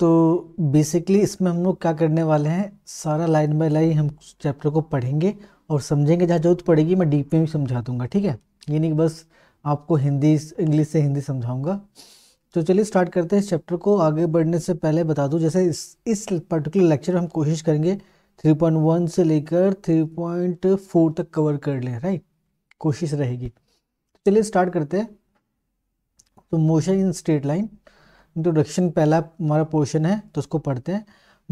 तो बेसिकली इसमें हम लोग क्या करने वाले हैं सारा लाइन बाय लाइन हम चैप्टर को पढ़ेंगे और समझेंगे जहाँ जरूरत पड़ेगी मैं डीप में भी समझा दूंगा ठीक है ये नहीं बस आपको हिंदी इंग्लिश से हिंदी समझाऊंगा तो चलिए स्टार्ट करते हैं इस चैप्टर को आगे बढ़ने से पहले बता दूँ जैसे इस इस पर्टिकुलर लेक्चर हम कोशिश करेंगे 3.1 से लेकर 3.4 तक कवर कर लें राइट कोशिश रहेगी चलिए स्टार्ट करते हैं तो motion in straight line introduction पहला हमारा पोर्शन है तो उसको पढ़ते हैं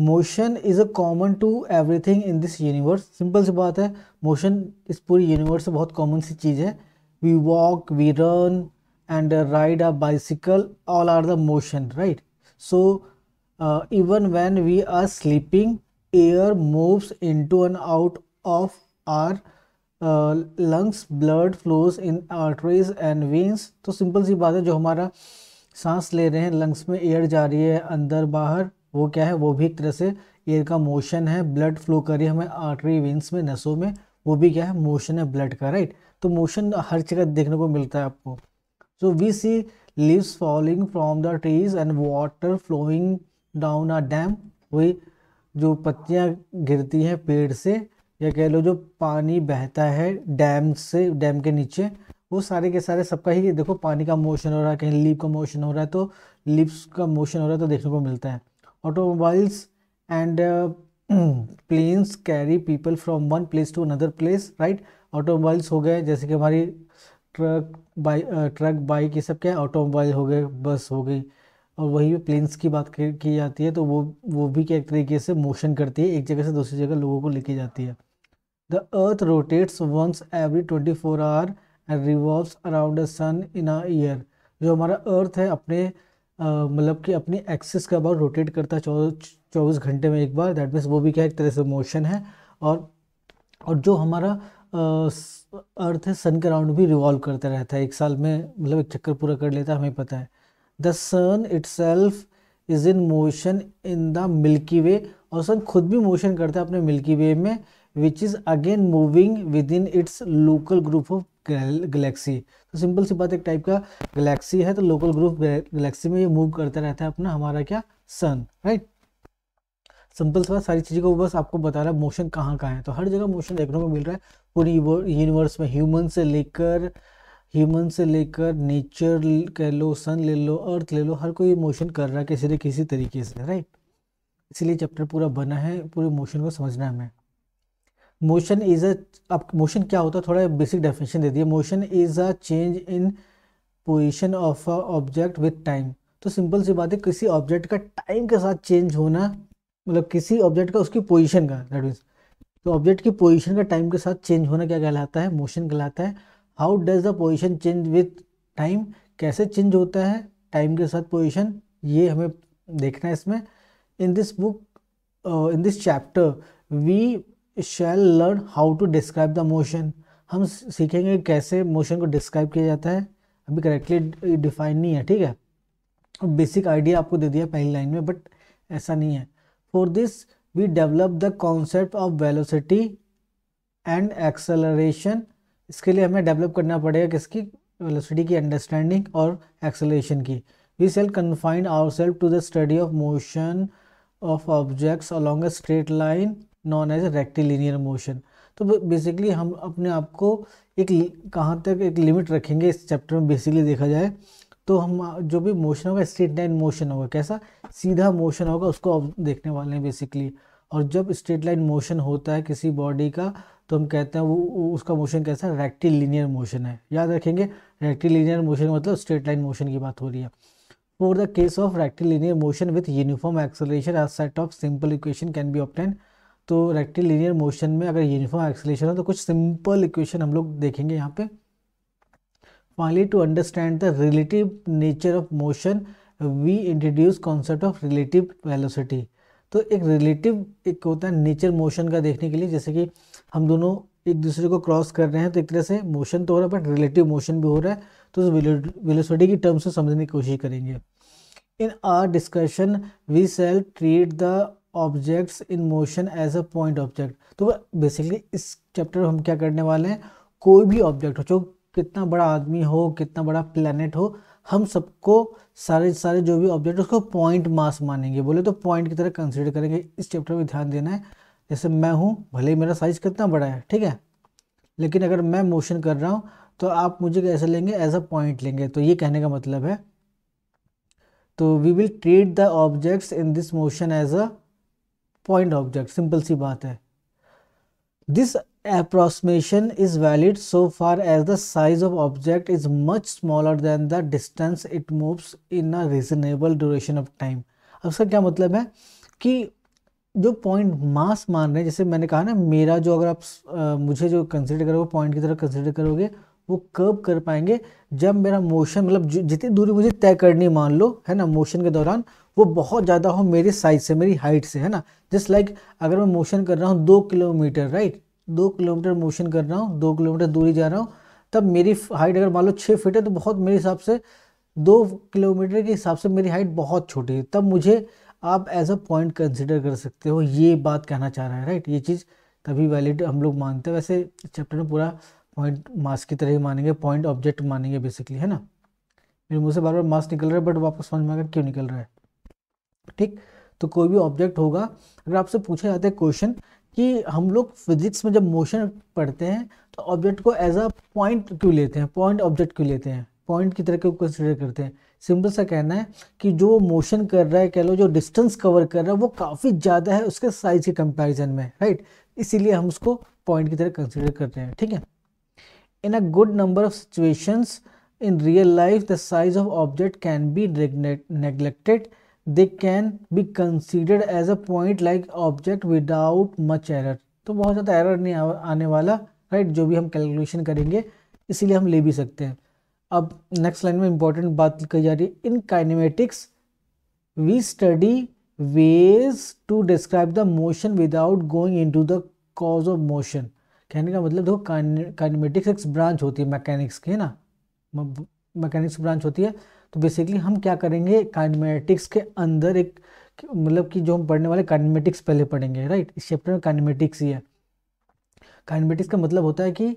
motion is a common to everything in this universe simple सी बात है मोशन इस पूरी यूनिवर्स में बहुत कॉमन सी चीज़ है we walk we run and ride a bicycle all are the motion right so even when we are sleeping air moves into and out of our lungs blood flows in arteries and veins तो simple सी बात है जो हमारा uh, सांस ले रहे हैं लंग्स में एयर जा रही है अंदर बाहर वो क्या है वो भी एक तरह से एयर का मोशन है ब्लड फ्लो कर रही है हमें आर्टरी वेंस में नसों में वो भी क्या है मोशन है ब्लड का राइट तो मोशन हर जगह देखने को मिलता है आपको so we see leaves falling from the trees and water flowing down a dam वही जो पत्तियाँ गिरती हैं पेड़ से या कह लो जो पानी बहता है डैम से डैम के नीचे वो सारे के सारे सबका ही देखो पानी का मोशन हो रहा है कहीं लीप का मोशन हो रहा है तो लिप्स का मोशन हो रहा है तो देखने को मिलता है automobiles and planes carry people from one place to another place right automobiles हो गए जैसे कि हमारी ट्रक बाइक ट्रक बाइक ये सब क्या है ऑटोमोबाइल हो गए बस हो गई और वही प्लेन्स की बात की जाती है तो वो वो भी क्या एक तरीके से मोशन करती है एक जगह से दूसरी जगह लोगों को लेके जाती है the earth rotates once every twenty four hour and around the sun in a year जो हमारा अर्थ है अपने मतलब कि अपनी एक्सिस के अबाउट रोटेट करता है चौबीस घंटे में एक बार दैट मीन्स वो भी क्या एक तरह से मोशन है और और जो हमारा अर्थ है सन के अराउंड भी रिवॉल्व करता रहता है एक साल में मतलब एक चक्कर पूरा कर लेता है हमें पता है the sun itself is in motion in the Milky Way और सन खुद भी मोशन करता है अपने मिल्की वे में which is again moving within its local group of galaxy तो सिंपल सी बात एक टाइप का गैलेक्सी है तो लोकल ग्रुप गैलेक्सी में ये मूव करता रहता है अपना हमारा क्या सन राइट सिंपल सी बात सारी चीज़ों को बस आपको बता रहा है मोशन कहाँ कहाँ है तो हर जगह मोशन देखने को मिल रहा है पूरी यूनिवर्स में ह्यूमन से लेकर ह्यूमन से लेकर नेचर कह लो सन ले लो अर्थ ले लो हर कोई मोशन कर रहा है किसी न किसी तरीके से राइट इसीलिए चैप्टर पूरा बना है पूरे मोशन को समझना है हमें मोशन इज़ अ अब मोशन क्या होता है थोड़ा बेसिक डेफिनेशन दे दिया motion is a change in position of a object with time तो सिंपल सी बात है किसी ऑब्जेक्ट का टाइम के साथ चेंज होना मतलब किसी ऑब्जेक्ट का उसकी पोजिशन का दैट मीन्स तो ऑब्जेक्ट की पोजिशन का टाइम के साथ चेंज होना क्या कहलाता है मोशन कहलाता है how does the position change with time कैसे चेंज होता है टाइम के साथ पोजिशन ये हमें देखना है इसमें in this book in this chapter we shall learn how to describe the motion हम सीखेंगे कैसे मोशन को डिस्क्राइब किया जाता है अभी करेक्टली डिफाइन नहीं है ठीक है बेसिक आइडिया आपको दे दिया पहली लाइन में बट ऐसा नहीं है for this we develop the concept of velocity and acceleration इसके लिए हमें डेवलप करना पड़ेगा किसकी वेलोसिटी की अंडरस्टैंडिंग और एक्सेलरेशन की we shall confined ourself to the study of motion of objects along a straight line known as rectilinear motion तो बेसिकली हम अपने आप को एक कहाँ तक एक लिमिट रखेंगे इस चैप्टर में बेसिकली देखा जाए तो हम जो भी मोशन होगा स्ट्रेट लाइन मोशन होगा कैसा सीधा मोशन होगा उसको आप देखने वाले हैं बेसिकली और जब स्ट्रेट लाइन मोशन होता है किसी बॉडी का तो हम कहते हैं वो उसका मोशन कैसा है रेक्टिलिनियर मोशन है याद रखेंगे रेक्टिलिनियर मोशन मतलब स्ट्रेट लाइन मोशन की बात हो रही है for the case of rectilinear motion with uniform acceleration as set of simple equation can be obtained तो रेक्टिलिनियर मोशन में अगर यूनिफॉर्म एक्सलेशन हो तो कुछ सिंपल इक्वेशन हम लोग देखेंगे यहाँ पे finally to understand the relative nature of motion we introduce concept of relative velocity तो एक रिलेटिव एक होता है नेचर मोशन का देखने के लिए जैसे कि हम दोनों एक दूसरे को क्रॉस कर रहे हैं तो एक तरह से मोशन तो हो रहा है बट रिलेटिव मोशन भी हो रहा है तो वेलोसिटी की टर्म्स को समझने की कोशिश करेंगे in our discussion we shall treat the objects in motion as a point object तो बेसिकली इस चैप्टर हम क्या करने वाले हैं कोई भी ऑब्जेक्ट हो जो कितना बड़ा आदमी हो कितना बड़ा प्लानट हो हम सबको सारे सारे जो भी ऑब्जेक्ट उसको पॉइंट मास मानेंगे बोले तो पॉइंट की तरह कंसिडर करेंगे इस चैप्टर में ध्यान देना है जैसे मैं हूँ भले ही मेरा साइज कितना बड़ा है ठीक है लेकिन अगर मैं मोशन कर रहा हूँ तो आप मुझे कैसे लेंगे एज अ पॉइंट लेंगे तो ये कहने का मतलब है तो we will treat the objects in this motion as a point object simple सी बात है this approximation is valid so far as the size of object is much smaller than the distance it moves in a reasonable duration of time अब sir क्या मतलब है कि जो point mass मान रहे हैं जैसे मैंने कहा ना मेरा जो अगर आप आ, मुझे जो कंसिडर करोगे पॉइंट की तरह कंसिडर करोगे वो कब कर पाएंगे जब मेरा मोशन मतलब जितनी दूरी मुझे तय करनी मान लो है ना मोशन के दौरान वो बहुत ज़्यादा हो मेरे साइज से मेरी हाइट से है ना जस्ट लाइक like, अगर मैं मोशन कर रहा हूँ दो किलोमीटर राइट दो किलोमीटर मोशन कर रहा हूँ दो किलोमीटर दूरी जा रहा हूँ तब मेरी हाइट अगर मान लो छः फिट है तो बहुत मेरे हिसाब से दो किलोमीटर के हिसाब से मेरी हाइट बहुत छोटी है तब मुझे आप एज अ पॉइंट कंसिडर कर सकते हो ये बात कहना चाह रहा है राइट ये चीज़ तभी वैलिड हम लोग मानते हैं वैसे चैप्टर में पूरा पॉइंट मास की तरह ही मानेंगे पॉइंट ऑब्जेक्ट मानेंगे बेसिकली है ना मेरे मुँह से बार बार मास निकल रहा है बट वापस समझ में आएगा क्यों निकल रहा है ठीक तो कोई भी ऑब्जेक्ट होगा अगर आपसे पूछा जाता है क्वेश्चन कि हम लोग फिजिक्स में जब मोशन पढ़ते हैं तो ऑब्जेक्ट को एज अ पॉइंट क्यों लेते हैं पॉइंट ऑब्जेक्ट क्यों लेते हैं पॉइंट की तरह क्यों कंसिडर करते हैं सिंपल सा कहना है कि जो मोशन कर रहा है कह लो जो डिस्टेंस कवर कर रहा है वो काफ़ी ज़्यादा है उसके साइज के कंपैरिजन में राइट इसीलिए हम उसको पॉइंट की तरह कंसिडर करते हैं ठीक है in a good number of situations in real life the size of object can be neglected they can be considered as a point like object without much error तो बहुत ज़्यादा एरर नहीं आने वाला राइट जो भी हम कैलकुलेशन करेंगे इसीलिए हम ले भी सकते हैं अब नेक्स्ट लाइन में इंपॉर्टेंट बात कही जा रही है in kinematics we study ways to describe the motion without going into the cause of motion कहने का मतलब देखो काइनेमेटिक्स एक ब्रांच होती है मैकेनिक्स की है ना मैकेनिक्स ब्रांच होती है तो बेसिकली हम क्या करेंगे काइनमेटिक्स के अंदर एक मतलब कि जो हम पढ़ने वाले काइनमेटिक्स पहले पढ़ेंगे राइट इस चैप्टर में काइनमेटिक्स ही है काइनमेटिक्स का मतलब होता है कि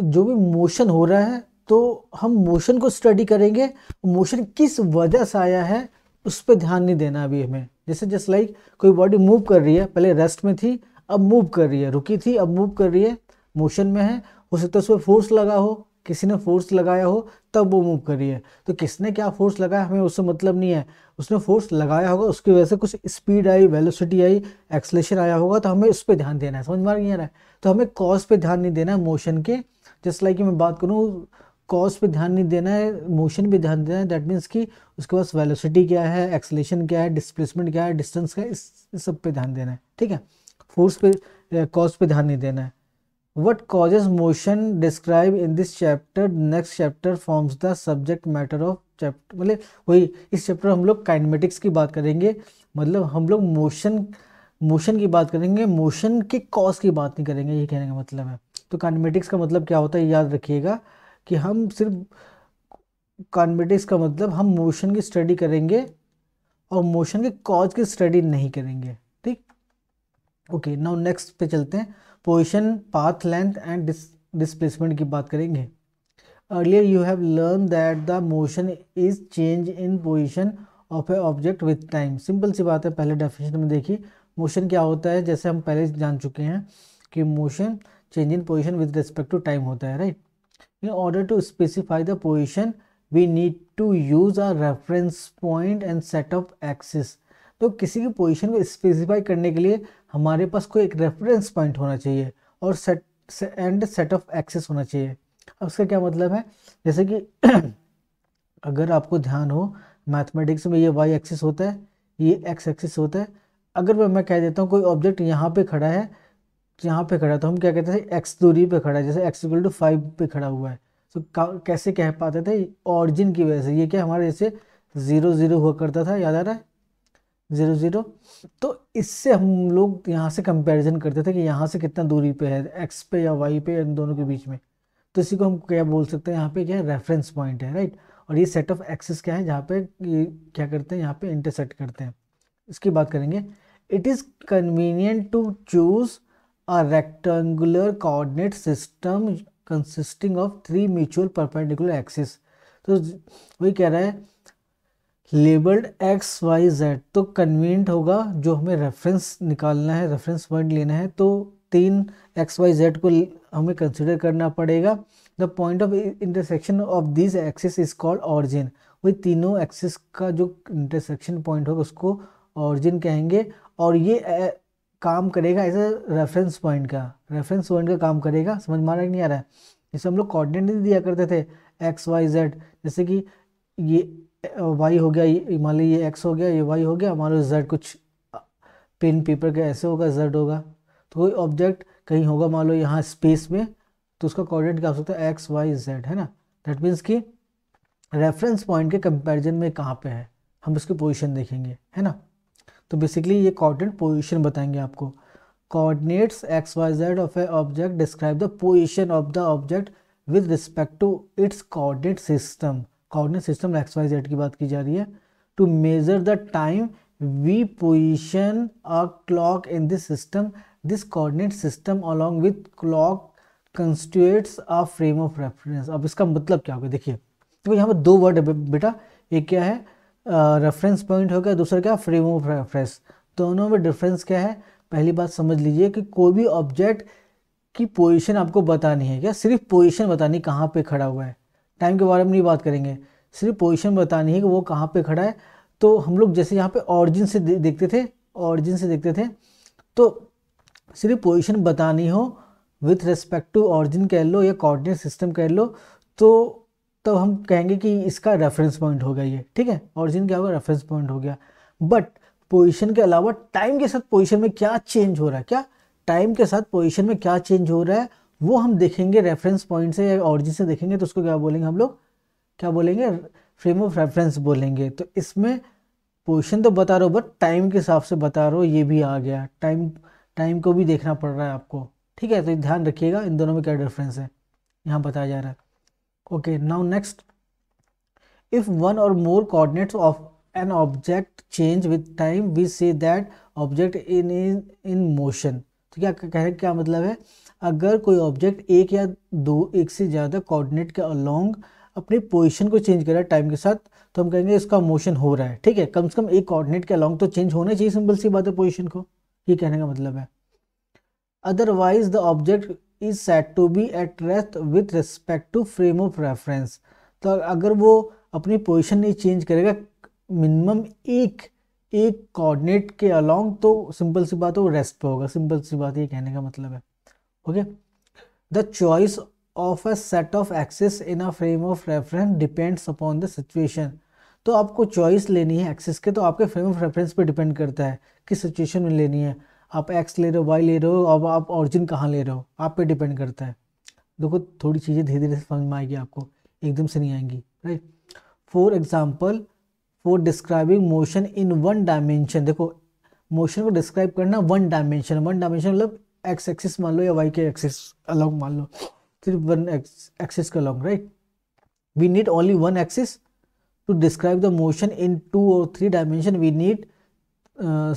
जो भी मोशन हो रहा है तो हम मोशन को स्टडी करेंगे मोशन किस वजह से आया है उस पर ध्यान नहीं देना अभी हमें जैसे जस्ट लाइक कोई बॉडी मूव कर रही है पहले रेस्ट में थी अब मूव कर रही है रुकी थी अब मूव कर रही है मोशन में है हो सकता है उस पर फोर्स लगा हो किसी ने फोर्स लगाया हो तब वो मूव करी है तो किसने क्या फोर्स लगाया हमें उससे मतलब नहीं है उसने फोर्स लगाया होगा उसकी वजह से कुछ स्पीड आई वेलोसिटी आई एक्सलेशन आया होगा तो हमें उस पर ध्यान देना है समझ में नहीं आ रहा है तो हमें कॉज पे ध्यान नहीं देना है मोशन के जस्ट लाइक मैं बात करूँ कॉज पे ध्यान नहीं देना है मोशन पे ध्यान देना है दैट मीन्स कि उसके पास वेलोसिटी क्या है एक्सलेशन क्या है डिस्प्लेसमेंट क्या है डिस्टेंस क्या है इस, इस सब पे ध्यान देना है ठीक है फोर्स पे कॉज पे ध्यान नहीं देना है What causes motion described in this chapter? Next chapter forms the subject matter of chapter. मतलब वही इस चैप्टर हम लोग काइनमेटिक्स की बात करेंगे मतलब हम लोग मोशन मोशन की बात करेंगे मोशन के कॉज की बात नहीं करेंगे ये कहने का मतलब है तो काइनमेटिक्स का मतलब क्या होता है याद रखिएगा कि हम सिर्फ काइनमेटिक्स का मतलब हम मोशन की स्टडी करेंगे और मोशन के कॉज की स्टडी नहीं करेंगे ठीक ओके नाउ नेक्स्ट पे चलते हैं position path length and displacement की बात करेंगे earlier you have learn that the motion is change in position of a object with time simple सी बात है पहले डेफिनेशन में देखिए मोशन क्या होता है जैसे हम पहले जान चुके हैं कि motion change in position with respect to time होता है right in order to specify the position we need to use our reference point and set of axis तो किसी की पोजिशन को स्पेसिफाई करने के लिए हमारे पास कोई एक रेफरेंस पॉइंट होना चाहिए और सेट से एंड सेट ऑफ एक्सेस होना चाहिए अब इसका क्या मतलब है जैसे कि अगर आपको ध्यान हो मैथमेटिक्स में ये वाई एक्सेस होता है ये एक्स एक्सेस होता है अगर मैं कह देता हूँ कोई ऑब्जेक्ट यहाँ पे खड़ा है यहाँ पे खड़ा तो हम क्या कहते थे एक्स दूरी पे खड़ा है जैसे एक्स इक्वल टू फाइव पे खड़ा हुआ है तो कैसे कह पाते थे ऑरिजिन की वजह से ये क्या हमारे जैसे ज़ीरो ज़ीरो हुआ करता था याद आ रहा है ज़ीरो ज़ीरो तो इससे हम लोग यहाँ से कंपैरिजन करते थे कि यहाँ से कितना दूरी पे है एक्स पे या वाई पे इन दोनों के बीच में तो इसी को हम क्या बोल सकते हैं यहाँ पे क्या है रेफरेंस पॉइंट है राइट और ये सेट ऑफ एक्सेस क्या है जहाँ पे क्या करते हैं यहाँ पे इंटरसेक्ट करते हैं इसकी बात करेंगे it is convenient to choose a rectangular coordinate system consisting of three mutual perpendicular axes तो वही कह रहा है लेबल्ड एक्स वाई जेड तो कन्वीनियंट होगा जो हमें रेफरेंस निकालना है रेफरेंस पॉइंट लेना है तो तीन एक्स वाई जेड को हमें कंसिडर करना पड़ेगा the point of intersection of this axis is called origin वही तीनों एक्सिस का जो इंटरसेक्शन पॉइंट होगा उसको ऑरिजिन कहेंगे और ये ए, काम करेगा एज रेफरेंस पॉइंट का रेफरेंस पॉइंट का काम करेगा समझ में आ रहा है नहीं आ रहा है जैसे हम लोग कॉर्डिनेट दिया करते थे एक्स वाई जेड जैसे कि ये वाई हो गया मान ली ये एक्स हो गया ये वाई हो गया मान लो जेड कुछ पेन पेपर का ऐसे होगा जेड होगा तो कोई ऑब्जेक्ट कहीं होगा मान लो यहाँ स्पेस में तो उसका कोऑर्डिनेट क्या हो सकता है एक्स वाई जेड है ना दैट मीन्स कि रेफरेंस पॉइंट के कंपैरिजन में कहाँ पे है हम इसकी पोजीशन देखेंगे है ना तो बेसिकली ये कोऑर्डिनेट पोजीशन बताएंगे आपको coordinates X Y Z of a object describe the position of the object with respect to its coordinate system coordinate system X Y Z की बात की जा रही है to measure the time we position a clock in this system this coordinate system along with clock constitutes a frame of reference अब इसका मतलब क्या होगा देखिए तो यहाँ पर दो वर्ड है बेटा एक क्या है रेफरेंस पॉइंट हो गया दूसरा क्या फ्रेम ऑफ रेफरेंस दोनों में डिफरेंस क्या है पहली बात समझ लीजिए कि कोई भी ऑब्जेक्ट की पोजीशन आपको बतानी है क्या सिर्फ पोजीशन बतानी कहाँ पे खड़ा हुआ है टाइम के बारे में नहीं बात करेंगे सिर्फ पोजीशन बतानी है कि वो कहाँ पे खड़ा है तो हम लोग जैसे यहाँ पे ऑरिजिन से देखते थे ऑरिजिन से देखते थे तो सिर्फ पोजीशन बतानी हो विथ रिस्पेक्ट टू ऑरिजिन कह लो या कोऑर्डिनेट सिस्टम कह लो तो तब तो हम कहेंगे कि इसका रेफरेंस पॉइंट हो गया ये ठीक है ऑरिजिन क्या होगा रेफरेंस पॉइंट हो गया बट पोजिशन के अलावा टाइम के साथ पोजिशन में क्या चेंज हो रहा है क्या टाइम के साथ पोजिशन में क्या चेंज हो रहा है वो हम देखेंगे रेफरेंस पॉइंट से या ऑरिजिन से देखेंगे तो उसको क्या बोलेंगे हम लोग क्या बोलेंगे फ्रेम ऑफ रेफरेंस बोलेंगे तो इसमें पोजिशन तो बता रहे हो बट टाइम के हिसाब से बता रहे हो ये भी आ गया टाइम टाइम को भी देखना पड़ रहा है आपको ठीक है तो ध्यान रखिएगा इन दोनों में क्या डिफरेंस है यहाँ बताया जा रहा है okay now next if one or more coordinates of an object change with time we say that object in in motion तो क्या कह रहे क्या मतलब है अगर कोई ऑब्जेक्ट एक या दो एक से ज़्यादा कोऑर्डिनेट के अलॉन्ग अपनी पोजीशन को चेंज कर रहा है टाइम के साथ तो हम कहेंगे इसका मोशन हो रहा है ठीक है कम से कम एक कोऑर्डिनेट के अलोंग तो चेंज होना चाहिए सिंपल सी बात है पोजिशन को ये कहने का मतलब है otherwise the object is set to be at rest with respect to frame of reference तो अगर वो अपनी पोजिशन नहीं चेंज करेगा मिनिमम एक एक कोऑर्डिनेट के अलोंग तो सिंपल सी बात है वो रेस्ट पे होगा सिंपल सी बात ये कहने का मतलब है okay the choice of a set of axis in a frame of reference depends upon the situation तो आपको चॉइस लेनी है एक्सिस के तो आपके फ्रेम ऑफ रेफरेंस पे डिपेंड करता है किस सिचुएशन में लेनी है आप एक्स ले रहे हो वाई ले रहे हो अब आप ऑरिजिन कहाँ ले रहे हो आप पे डिपेंड करता है देखो थोड़ी चीज़ें धीरे धीरे समझ में आएगी आपको एकदम से नहीं आएंगी right for example for describing motion in one dimension देखो मोशन को डिस्क्राइब करना वन डायमेंशन वन डायमेंशन मतलब एक्स एक्सिस मान लो या वाई के एक्सिस अलॉन्ग मान लो सिर्फ वन एक्सिस के along right we need only one axis to describe the motion in two और three dimension we need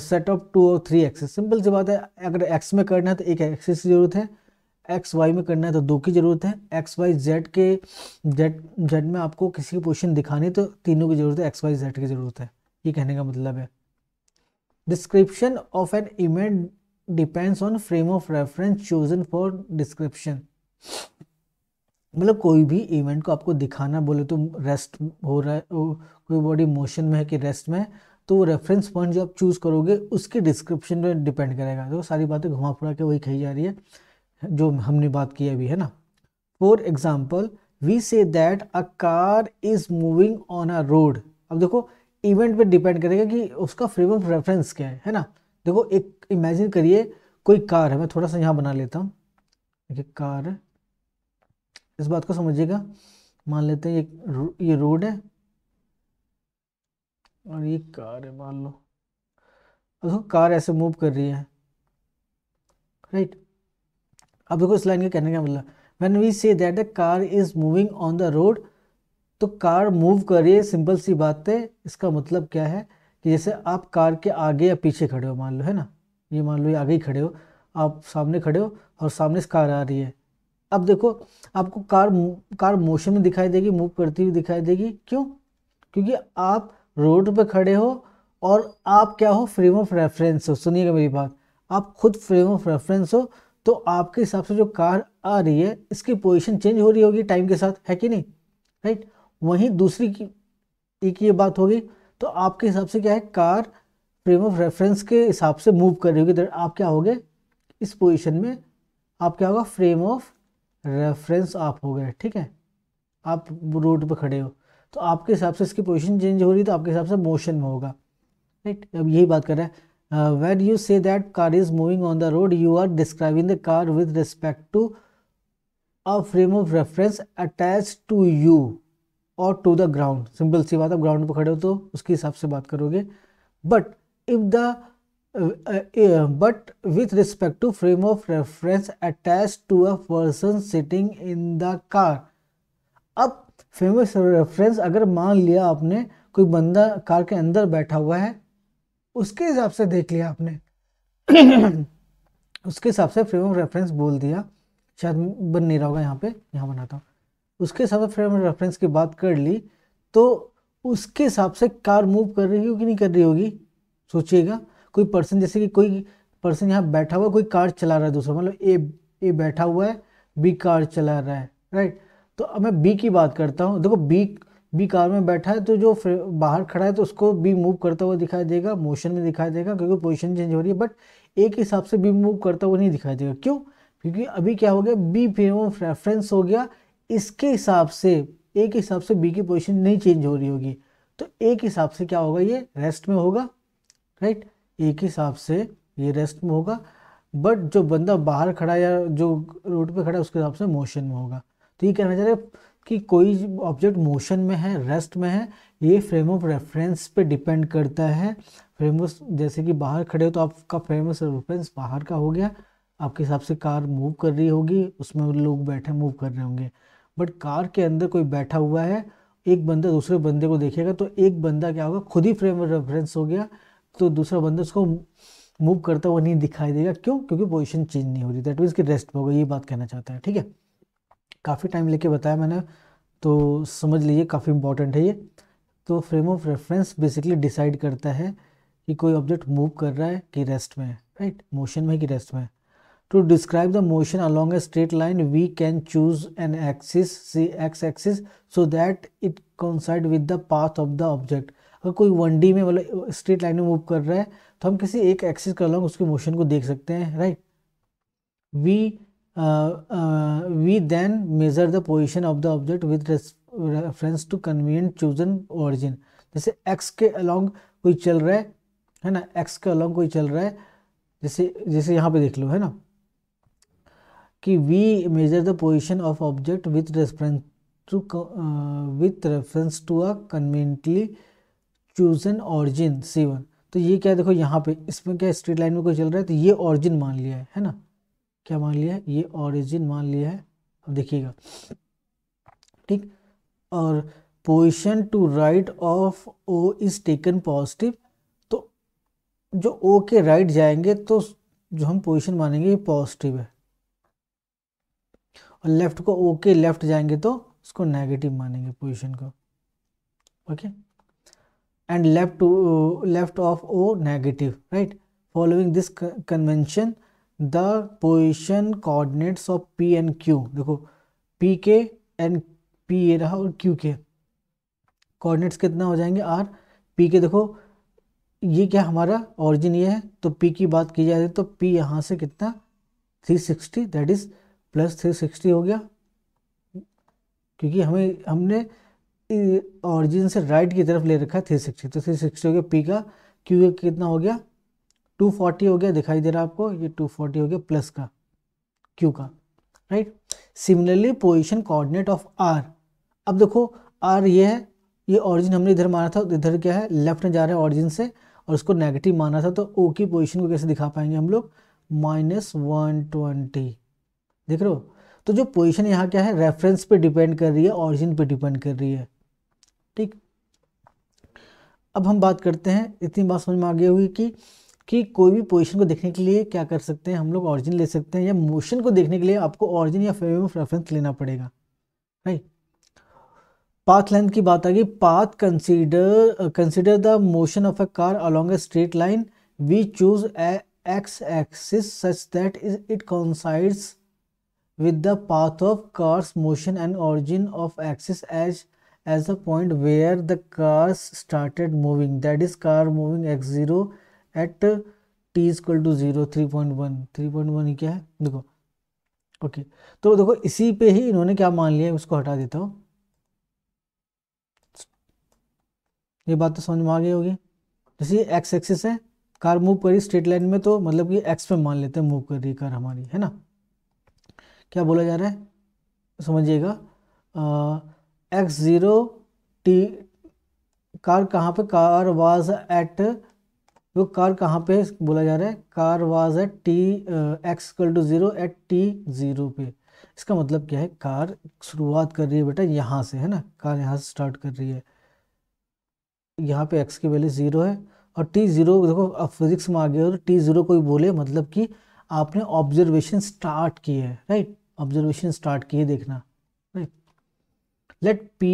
set of two और थ्री एक्सिस सिंपल सी बात है अगर एक्स में करना है तो एक एक्सिस की जरूरत है एक्स वाई में करना है तो दो की ज़रूरत है एक्स वाई जेड के जेड जेड में आपको किसी की पोजिशन दिखानी तो तीनों की ज़रूरत है एक्स वाई जेड की ज़रूरत है ये कहने का मतलब है description of an event depends on frame of reference chosen for description मतलब कोई भी इवेंट को आपको दिखाना बोले तो रेस्ट हो रहा है कोई बॉडी मोशन में है कि रेस्ट में तो वो रेफरेंस पॉइंट जो आप चूज़ करोगे उसके डिस्क्रिप्शन पर डिपेंड करेगा तो सारी बातें घुमा फिरा के वही कही जा रही है जो हमने बात की अभी है ना for example we say that a car is moving on a road अब देखो इवेंट पे डिपेंड करेगा कि उसका फ्रेम ऑफ रेफरेंस क्या है है ना देखो एक इमेजिन करिए कोई कार है मैं थोड़ा सा यहाँ बना लेता हूँ देखिए कार इस बात को समझिएगा मान लेते हैं ये ये रोड है और ये कार है मान लो देखो कार ऐसे मूव कर रही है राइट अब देखो इस लाइन का कहने का मतलब when we say that the car is moving on the road तो कार मूव कर रही है सिंपल सी बात है इसका मतलब क्या है कि जैसे आप कार के आगे या पीछे खड़े हो मान लो है ना ये मान लो ये आगे ही खड़े हो आप सामने खड़े हो और सामने से कार आ रही है अब देखो आपको कार कार मोशन में दिखाई देगी मूव करती हुई दिखाई देगी क्यों क्योंकि आप रोड पर खड़े हो और आप क्या हो फ्रेम ऑफ रेफरेंस हो सुनिएगा मेरी बात आप खुद फ्रेम ऑफ रेफरेंस हो तो आपके हिसाब से जो कार आ रही है इसकी पोजीशन चेंज हो रही होगी टाइम के साथ है कि नहीं राइट वहीं दूसरी की एक ये बात होगी तो आपके हिसाब से क्या है कार फ्रेम ऑफ रेफरेंस के हिसाब से मूव कर रही होगी तो आप क्या होगे इस पोजीशन में आप क्या होगा फ्रेम ऑफ रेफरेंस आप हो गए ठीक है आप रोड पर खड़े हो तो आपके हिसाब से इसकी पोजीशन चेंज हो रही है तो आपके हिसाब से मोशन में होगा राइट अब यही बात कर रहा है when you say that car is moving on the road you are describing the car with respect to a frame of reference attach to you और टू द ग्राउंड सिंपल सी बात आप ग्राउंड पर खड़े हो तो उसके हिसाब से बात करोगे but if the but with respect to frame of reference attach to a person sitting in the car अब फ्रेम ऑफ रेफरेंस अगर मान लिया आपने कोई बंदा कार के अंदर बैठा हुआ है उसके हिसाब से देख लिया आपने उसके हिसाब से फ्रेम ऑफ रेफरेंस बोल दिया शायद बन नहीं रहा होगा यहाँ पे यहाँ बनाता हूँ उसके हिसाब से फ्रेम रेफरेंस की बात कर ली तो उसके हिसाब से कार मूव कर रही होगी नहीं कर रही होगी सोचिएगा कोई पर्सन जैसे कि कोई पर्सन यहाँ बैठा हुआ कोई कार चला रहा है दूसरा मतलब ए ए बैठा हुआ है बी कार चला रहा है राइट तो अब मैं बी की बात करता हूँ देखो बी बी कार में बैठा है तो जो बाहर खड़ा है तो उसको बी मूव करता हुआ दिखाई देगा मोशन में दिखाई देगा क्योंकि पोजिशन चेंज हो रही है बट ए के हिसाब से बी मूव करता हुआ नहीं दिखाई देगा क्यों क्योंकि अभी क्या हो गया बी फ्रेम ऑफ रेफरेंस हो गया इसके हिसाब से ए के हिसाब से बी की पोजीशन नहीं चेंज हो रही होगी तो ए के हिसाब से क्या होगा ये रेस्ट में होगा राइट ए के हिसाब से ये रेस्ट में होगा बट जो बंदा बाहर खड़ा या जो रोड पे खड़ा है उसके हिसाब से मोशन में होगा तो ये कहना चाह रहे कि कोई ऑब्जेक्ट मोशन में है रेस्ट में है ये फ्रेम ऑफ रेफरेंस पे डिपेंड करता है फ्रेम ऑफ जैसे कि बाहर खड़े हो तो आपका फ्रेम ऑफ रेफरेंस बाहर का हो गया आपके हिसाब से कार मूव कर रही होगी उसमें लोग बैठे मूव कर रहे होंगे बट कार के अंदर कोई बैठा हुआ है एक बंदा दूसरे बंदे को देखेगा तो एक बंदा क्या होगा खुद ही फ्रेम रेफरेंस हो गया तो दूसरा बंदा उसको मूव करता हुआ नहीं दिखाई देगा क्यों क्योंकि पोजीशन चेंज नहीं हो रही दैट मीन्स कि रेस्ट में होगा ये बात कहना चाहता है ठीक है काफ़ी टाइम लेके बताया मैंने तो समझ लीजिए काफ़ी इंपॉर्टेंट है ये तो frame of reference basically decide करता है कि कोई ऑब्जेक्ट मूव कर रहा है कि रेस्ट में है राइट मोशन में कि रेस्ट में है To describe the motion along a straight line, we can choose an axis, say x-axis, so that it coincide with the path of the object. अगर कोई वन डी में मतलब स्ट्रेट लाइन में move कर रहा है तो हम किसी एक एक्सिस के अलॉन्ग उसके मोशन को देख सकते हैं right we we then measure the position of the object with reference to convenient chosen origin जैसे एक्स के अलॉन्ग कोई चल रहा है है ना एक्स के अलॉन्ग कोई चल रहा है जैसे जैसे यहाँ पे देख लो है ना कि we measure the position of object with reference to with reference to a choose chosen origin सीवन तो ये क्या देखो यहाँ पे इसमें क्या स्ट्रीट लाइन में कोई चल रहा है तो ये ऑरिजिन मान लिया है है ना क्या मान लिया है ये ऑरिजिन मान लिया है अब देखिएगा ठीक और position to right of O is taken positive तो जो ओ के राइट जाएंगे तो जो हम पोजिशन मानेंगे ये पॉजिटिव है और लेफ्ट को ओके okay, लेफ्ट जाएंगे तो उसको नेगेटिव मानेंगे पोजिशन को okay and left left of O negative right following this convention the position coordinates of P and Q देखो पी के एंड पी ए रहा और क्यू के कोऑर्डिनेट्स कितना हो जाएंगे आर पी के देखो ये क्या हमारा ओरिजिन ये है तो पी की बात की जाए तो पी यहाँ से कितना three sixty that is plus three sixty हो गया क्योंकि हमें हमने ऑरिजिन से राइट की तरफ ले रखा है थ्री सिक्सटी तो थ्री सिक्सटी हो गया पी का क्यू कितना हो गया टू फोर्टी हो गया दिखाई दे रहा है आपको ये टू फोर्टी हो गया प्लस का क्यू का right similarly position coordinate of R अब देखो आर ये है ये ऑरिजिन हमने इधर माना था इधर क्या है लेफ्ट में जा रहा है ऑरिजिन से और उसको नेगेटिव माना था तो ओ की पोजिशन को कैसे दिखा पाएंगे हम लोग माइनस वन ट्वेंटी देख रहे हो तो जो पोजीशन यहाँ क्या है रेफरेंस पे डिपेंड कर रही है ऑरिजिन पे डिपेंड कर रही है ठीक अब हम बात करते हैं इतनी बात समझ में आ गई होगी कि कि कोई भी पोजीशन को देखने के लिए क्या कर सकते हैं हम लोग ऑरिजिन ले सकते हैं या मोशन को देखने के लिए आपको ऑरिजिन या फ्रेम ऑफ रेफरेंस लेना पड़ेगा राइट पाथ लेंथ की बात आ गई path consider consider the motion of a car along a straight line we choose x axis such that is it coincides with the path of car's motion and origin of axis as as a point where the cars started moving that is car moving x0 at t is equal to zero three point one three point one क्या है देखो okay तो देखो इसी पे ही इन्होंने क्या मान लिया उसको हटा देता हूँ ये बात तो समझ में आ गई होगी जैसे ये एक्स एक्सिस है कार मूव करी स्ट्रेट लाइन में तो मतलब ये एक्स पे मान लेते हैं मूव कर रही कार हमारी है ना क्या बोला जा रहा है समझिएगा एक्स ज़ीरो टी कार कहाँ पे कार वाज एट वो कार कहाँ पे बोला जा रहा है car was at t x equal to zero at t zero पे इसका मतलब क्या है कार शुरुआत कर रही है बेटा यहाँ से है ना कार यहाँ से स्टार्ट कर रही है यहाँ पे एक्स की वैल्यू ज़ीरो है और टी ज़ीरो देखो अब फिजिक्स में आ गया और टी ज़ीरो कोई बोले मतलब कि आपने ऑब्जर्वेशन स्टार्ट की है राइट ऑब्जर्वेशन स्टार्ट किए देखना right let P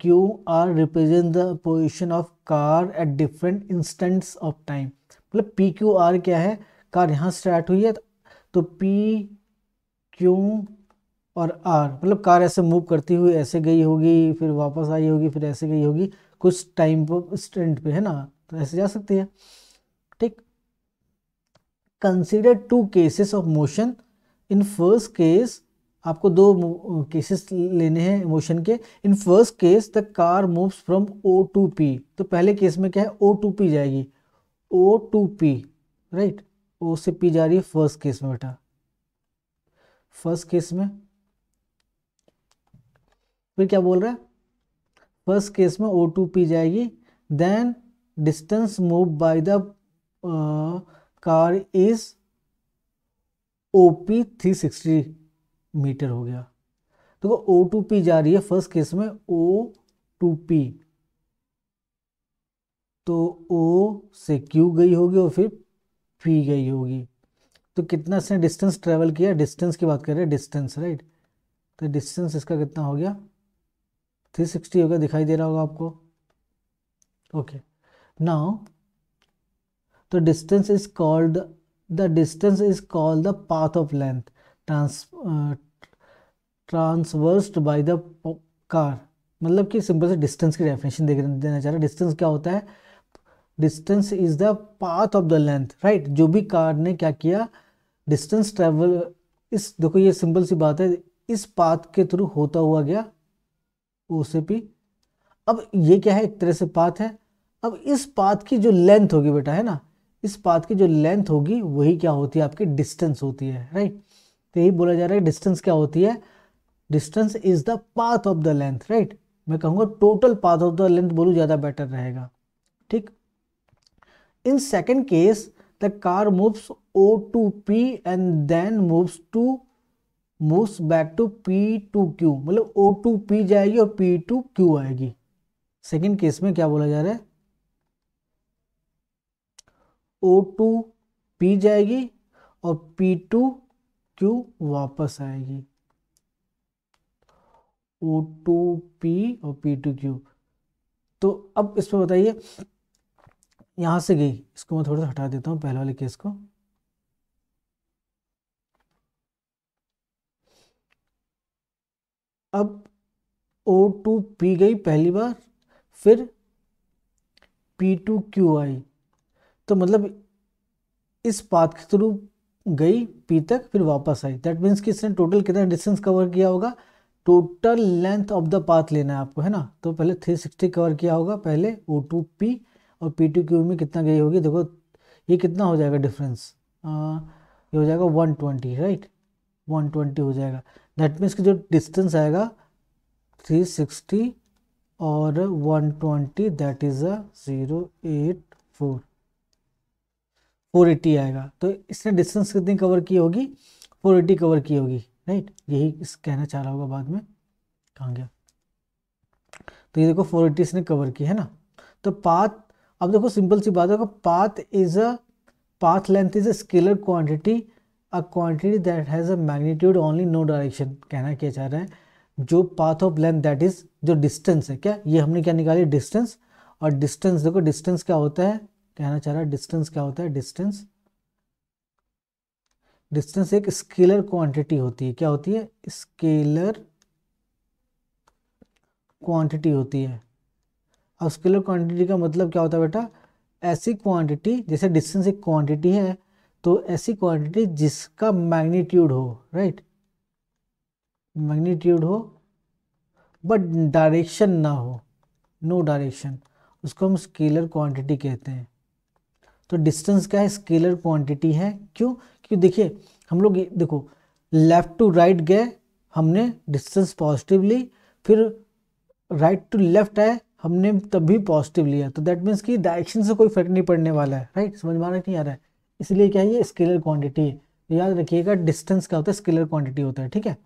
Q R represent the position of car at different instants of time मतलब पी क्यू आर क्या है कार यहाँ स्टार्ट हुई है तो पी क्यू और आर मतलब कार ऐसे मूव करती हुई ऐसे गई होगी फिर वापस आई होगी फिर ऐसे गई होगी कुछ टाइम पर स्टेंट पे है ना तो ऐसे जा सकती है ठीक consider two cases of motion in first case आपको दो केसेस लेने हैं इमोशन के in first case the car moves from O to P तो पहले केस में क्या है ओ टू पी जाएगी O to P right O से पी जा रही है फर्स्ट केस में बेटा फर्स्ट केस में फिर क्या बोल रहा है फर्स्ट केस में ओ टू पी जाएगी then distance move by the car is O P three sixty meter हो गया देखो ओ टू पी जा रही है फर्स्ट केस में ओ टू पी तो ओ से क्यू गई होगी और फिर पी गई होगी तो कितना इसने डिस्टेंस ट्रेवल किया डिस्टेंस की बात कर रहे हैं डिस्टेंस राइट तो डिस्टेंस इसका कितना हो गया 360 गया दिखाई दे रहा होगा आपको ओके नाउ तो distance is called the distance is called the path of length trans, uh, transversed by the car मतलब कि सिंपल से डिस्टेंस की डेफिनेशन देख देना चाह रहा है डिस्टेंस क्या होता है distance is the path of the length right जो भी कार ने क्या किया डिस्टेंस ट्रेवल इस देखो ये सिंपल सी बात है इस पाथ के थ्रू होता हुआ गया उसे पी अब ये क्या है एक तरह से पाथ है अब इस पाथ की जो लेंथ होगी बेटा है ना इस पाथ की जो लेंथ होगी वही क्या होती है आपकी डिस्टेंस होती है राइट तो यही बोला जा रहा है डिस्टेंस क्या होती है distance is the path of the length right मैं कहूंगा total path of the length बोलू ज़्यादा बेटर रहेगा ठीक in second case the car moves O to P and then moves to moves back to P to Q मतलब O to P जाएगी और P to Q आएगी second case में क्या बोला जा रहा है ओ टू पी जाएगी और पी टू क्यू वापस आएगी ओ टू पी और पी टू क्यू तो अब इसमें बताइए यहां से गई इसको मैं थोड़ा सा हटा देता हूं पहले वाले केस को अब ओ टू पी गई पहली बार फिर पी टू क्यू आई तो मतलब इस पाथ के थ्रू गई पी तक फिर वापस आई दैट मीन्स कि इसने टोटल कितना डिस्टेंस कवर किया होगा total length of the path लेना है आपको है ना तो पहले 360 कवर किया होगा पहले ओ टू पी और पी टू क्यू में कितना गई होगी देखो ये कितना हो जाएगा डिफरेंस ये हो जाएगा 120 राइट 120 हो जाएगा दैट मीन्स कि जो डिस्टेंस आएगा 360 और 120 that is a zero eight four four eighty आएगा तो इसने डिस्टेंस कितनी कवर की होगी फोर एट्टी कवर की होगी राइट यही इस कहना चाह रहा होगा बाद में कहाँ गया तो ये देखो फोर एट्टी इसने कवर की है ना तो पाथ अब देखो सिंपल सी बात है path is a path length is a scalar quantity a quantity that has a magnitude only no direction कहना क्या चाह रहे हैं जो path of length that is जो डिस्टेंस है क्या ये हमने क्या निकाली डिस्टेंस और डिस्टेंस देखो डिस्टेंस क्या होता है कहना चाह रहा है डिस्टेंस क्या होता है डिस्टेंस डिस्टेंस एक स्केलर क्वांटिटी होती है क्या होती है स्केलर क्वांटिटी होती है अब स्केलर क्वांटिटी का मतलब क्या होता है बेटा ऐसी क्वांटिटी जैसे डिस्टेंस एक क्वांटिटी है तो ऐसी क्वांटिटी जिसका मैग्नीट्यूड हो राइट मैग्नीट्यूड हो बट डायरेक्शन ना हो नो no डायरेक्शन उसको हम स्केलर क्वांटिटी कहते हैं तो डिस्टेंस क्या है स्केलर क्वांटिटी है क्यों क्योंकि देखिए हम लोग देखो लेफ़्ट टू राइट गए हमने डिस्टेंस पॉजिटिव ली फिर राइट टू लेफ्ट आए हमने तब भी पॉजिटिव लिया तो दैट मीन्स कि डायरेक्शन से कोई फर्क नहीं पड़ने वाला है राइट समझ में आ रहा नहीं आ रहा है इसलिए क्या है ये स्केलर क्वांटिटी है याद रखिएगा डिस्टेंस क्या होता है स्केलर क्वांटिटी होता है ठीक है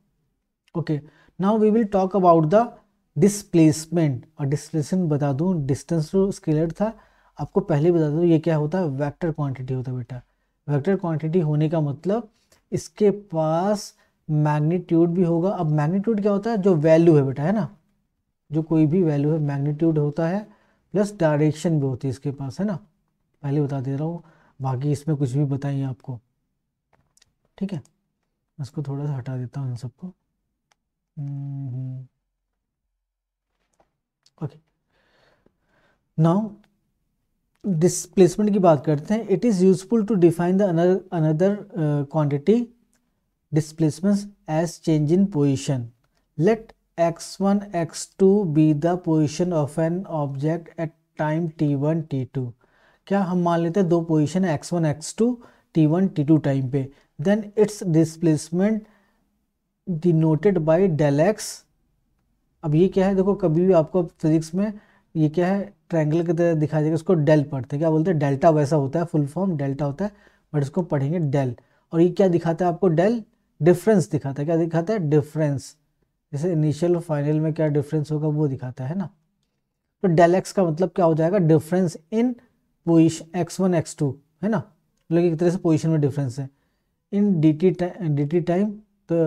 okay now we will talk about the displacement और डिस्प्लेसमेंट बता दूं डिस्टेंस टू स्केलर था आपको पहले बता दो ये क्या होता है वैक्टर क्वांटिटी होता है बेटा वैक्टर क्वांटिटी होने का मतलब इसके पास मैग्नीट्यूड भी होगा अब मैग्नीट्यूड क्या होता है जो वैल्यू है बेटा है ना जो कोई भी वैल्यू है मैग्नीट्यूड होता है प्लस डायरेक्शन भी होती है इसके पास है ना पहले बता दे रहा हूँ बाकी इसमें कुछ भी बताइए आपको ठीक है इसको थोड़ा सा हटा देता हूँ इन सबको okay hmm, now hmm. Displacement की बात करते हैं it is useful to define the another quantity as change in position let x one x two be the position of an object at time t one t two क्या हम मान लेते हैं दो पोजिशन है x one x two t one t two time पे then its displacement denoted by del x अब ये क्या है देखो कभी भी आपको फिजिक्स में ये क्या है ट्रैंगल की तरह दिखा जाएगा इसको डेल पढ़ते हैं क्या बोलते हैं डेल्टा वैसा होता है फुल फॉर्म डेल्टा होता है बट इसको पढ़ेंगे डेल और ये क्या दिखाता है आपको डेल डिफरेंस दिखाता है क्या दिखाता है डिफरेंस जैसे इनिशियल और फाइनल में क्या डिफरेंस होगा वो दिखाता है ना तो डेल एक्स का मतलब क्या हो जाएगा difference in position x one x two है ना मतलब एक तरह से पोजिशन में डिफरेंस है in d t d t time तो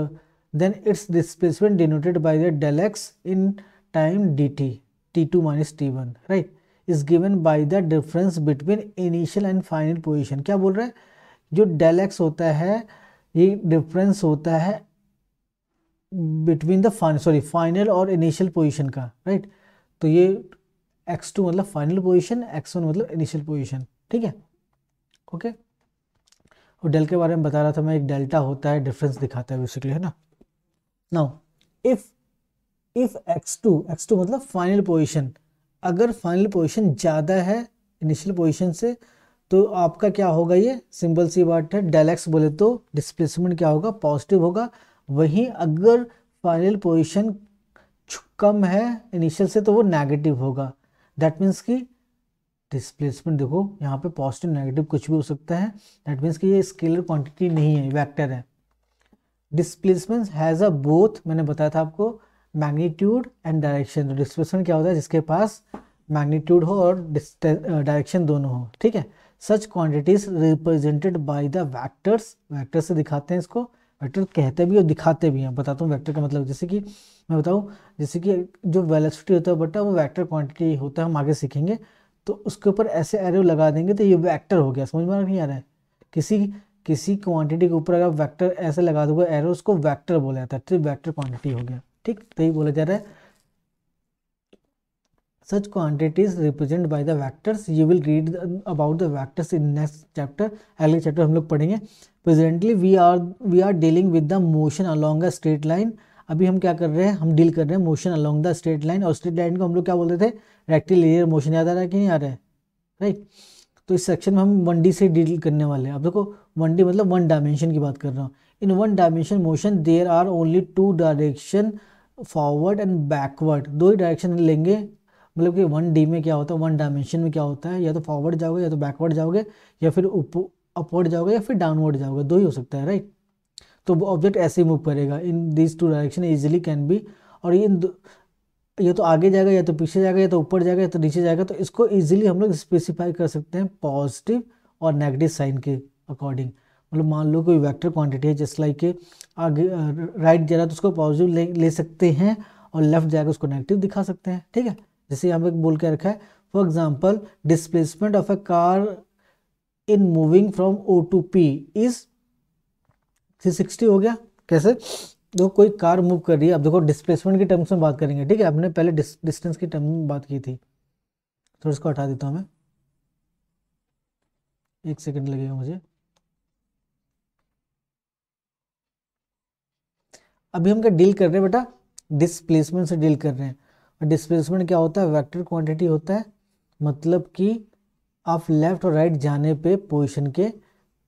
then its displacement denoted by the del x in time d t t2 minus t1 right is given by the difference between initial and final position क्या बोल रहे हैं जो del x होता है ये difference होता है between the final sorry final और इनिशियल पोजीशन का राइट right? तो ये x2 मतलब फाइनल पोजीशन x1 मतलब इनिशियल पोजीशन ठीक है ओके okay? और डेल के बारे में बता रहा था मैं एक डेल्टा होता है डिफरेंस दिखाता है बेसिकली है ना now if if x two x two मतलब फाइनल पोजिशन अगर फाइनल पोजिशन ज़्यादा है इनिशियल पोजिशन से तो आपका क्या होगा ये सिंपल सी बात है डेल एक्स बोले तो डिस्प्लेसमेंट क्या होगा पॉजिटिव होगा वहीं अगर फाइनल पोजिशन कम है इनिशियल से तो वो नेगेटिव होगा दैट मीन्स कि डिस्प्लेसमेंट देखो यहाँ पे पॉजिटिव नेगेटिव कुछ भी हो सकता है दैट मीन्स कि ये स्केलर क्वांटिटी नहीं है वैक्टर है डिस्प्लेसमेंट हैज़ अ बोथ मैंने बताया था आपको मैग्नीट्यूड एंड डायरेक्शन तो डिस्प्लेसमेंट क्या होता है जिसके पास मैग्नीट्यूड हो और डायरेक्शन दोनों हो ठीक है such quantities represented by the vectors vector से दिखाते हैं इसको वैक्टर कहते भी और दिखाते भी हैं बताता हूँ वैक्टर का मतलब जैसे कि मैं बताऊँ जैसे कि जो वेलोसिटी होता है बटा वो वैक्टर क्वांटिटी होता है हम आगे सीखेंगे तो उसके ऊपर ऐसे एरो लगा देंगे तो ये वैक्टर हो गया समझ में नहीं आ रहा है किसी किसी क्वांटिटी के ऊपर अगर वैक्टर ऐसे लगा दोगे एरो उसको वैक्टर बोला जाता है तो वैक्टर क्वांटिटी हो गया ठीक तो ये बोला जा रहा है such quantities represent by the vectors you will read about the vectors in next chapter अगले चैप्टर हम लोग पढ़ेंगे presently we are we are dealing with the motion along a straight line अभी हम क्या कर रहे हैं हम डील कर रहे हैं motion along the straight line और स्ट्रेट लाइन को हम लोग क्या बोलते थे रेक्टिलेयर मोशन याद आ रहा है कि नहीं आ रहा है राइट तो इस सेक्शन में हम वन डी से डील करने वाले हैं आप देखो वन डी मतलब वन डायमेंशन की बात कर रहा हूँ in one dimension motion there are only two direction forward and backward दो ही डायरेक्शन लेंगे मतलब कि वन डी में क्या होता है वन डायमेंशन में क्या होता है या तो फॉरवर्ड जाओगे या तो बैकवर्ड जाओगे या फिर अपवर्ड जाओगे या फिर डाउनवर्ड जाओगे दो ही हो सकता है राइट तो वो ऑब्जेक्ट ऐसे ही मूव करेगा in this two direction easily can be और इन या तो आगे जाएगा या तो पीछे जाएगा या तो ऊपर जाएगा या तो नीचे जाएगा तो इसको ईजिली हम लोग स्पेसिफाई कर सकते हैं पॉजिटिव और नेगेटिव साइन के अकॉर्डिंग मतलब मान लो कोई वेक्टर क्वांटिटी है जिस लाइक आगे राइट जा रहा है तो उसको पॉजिटिव ले, ले सकते हैं और लेफ्ट जाएगा तो उसको नेगेटिव दिखा सकते हैं ठीक है जैसे यहाँ पे बोल के रखा है for example displacement of a car in moving from O to P is three sixty हो गया कैसे देखो कोई कार मूव कर रही है अब देखो डिस्प्लेसमेंट के टर्म्स में बात करेंगे ठीक है आपने पहले डिस्टेंस की टर्म में बात की थी थोड़ा तो इसको हटा देता हूँ मैं एक सेकेंड लगेगा मुझे अभी हम क्या डील कर रहे हैं बेटा डिस्प्लेसमेंट से डील कर रहे हैं और डिस्प्लेसमेंट क्या होता है वेक्टर क्वांटिटी होता है मतलब कि आप लेफ़्ट और राइट जाने पे पोजीशन के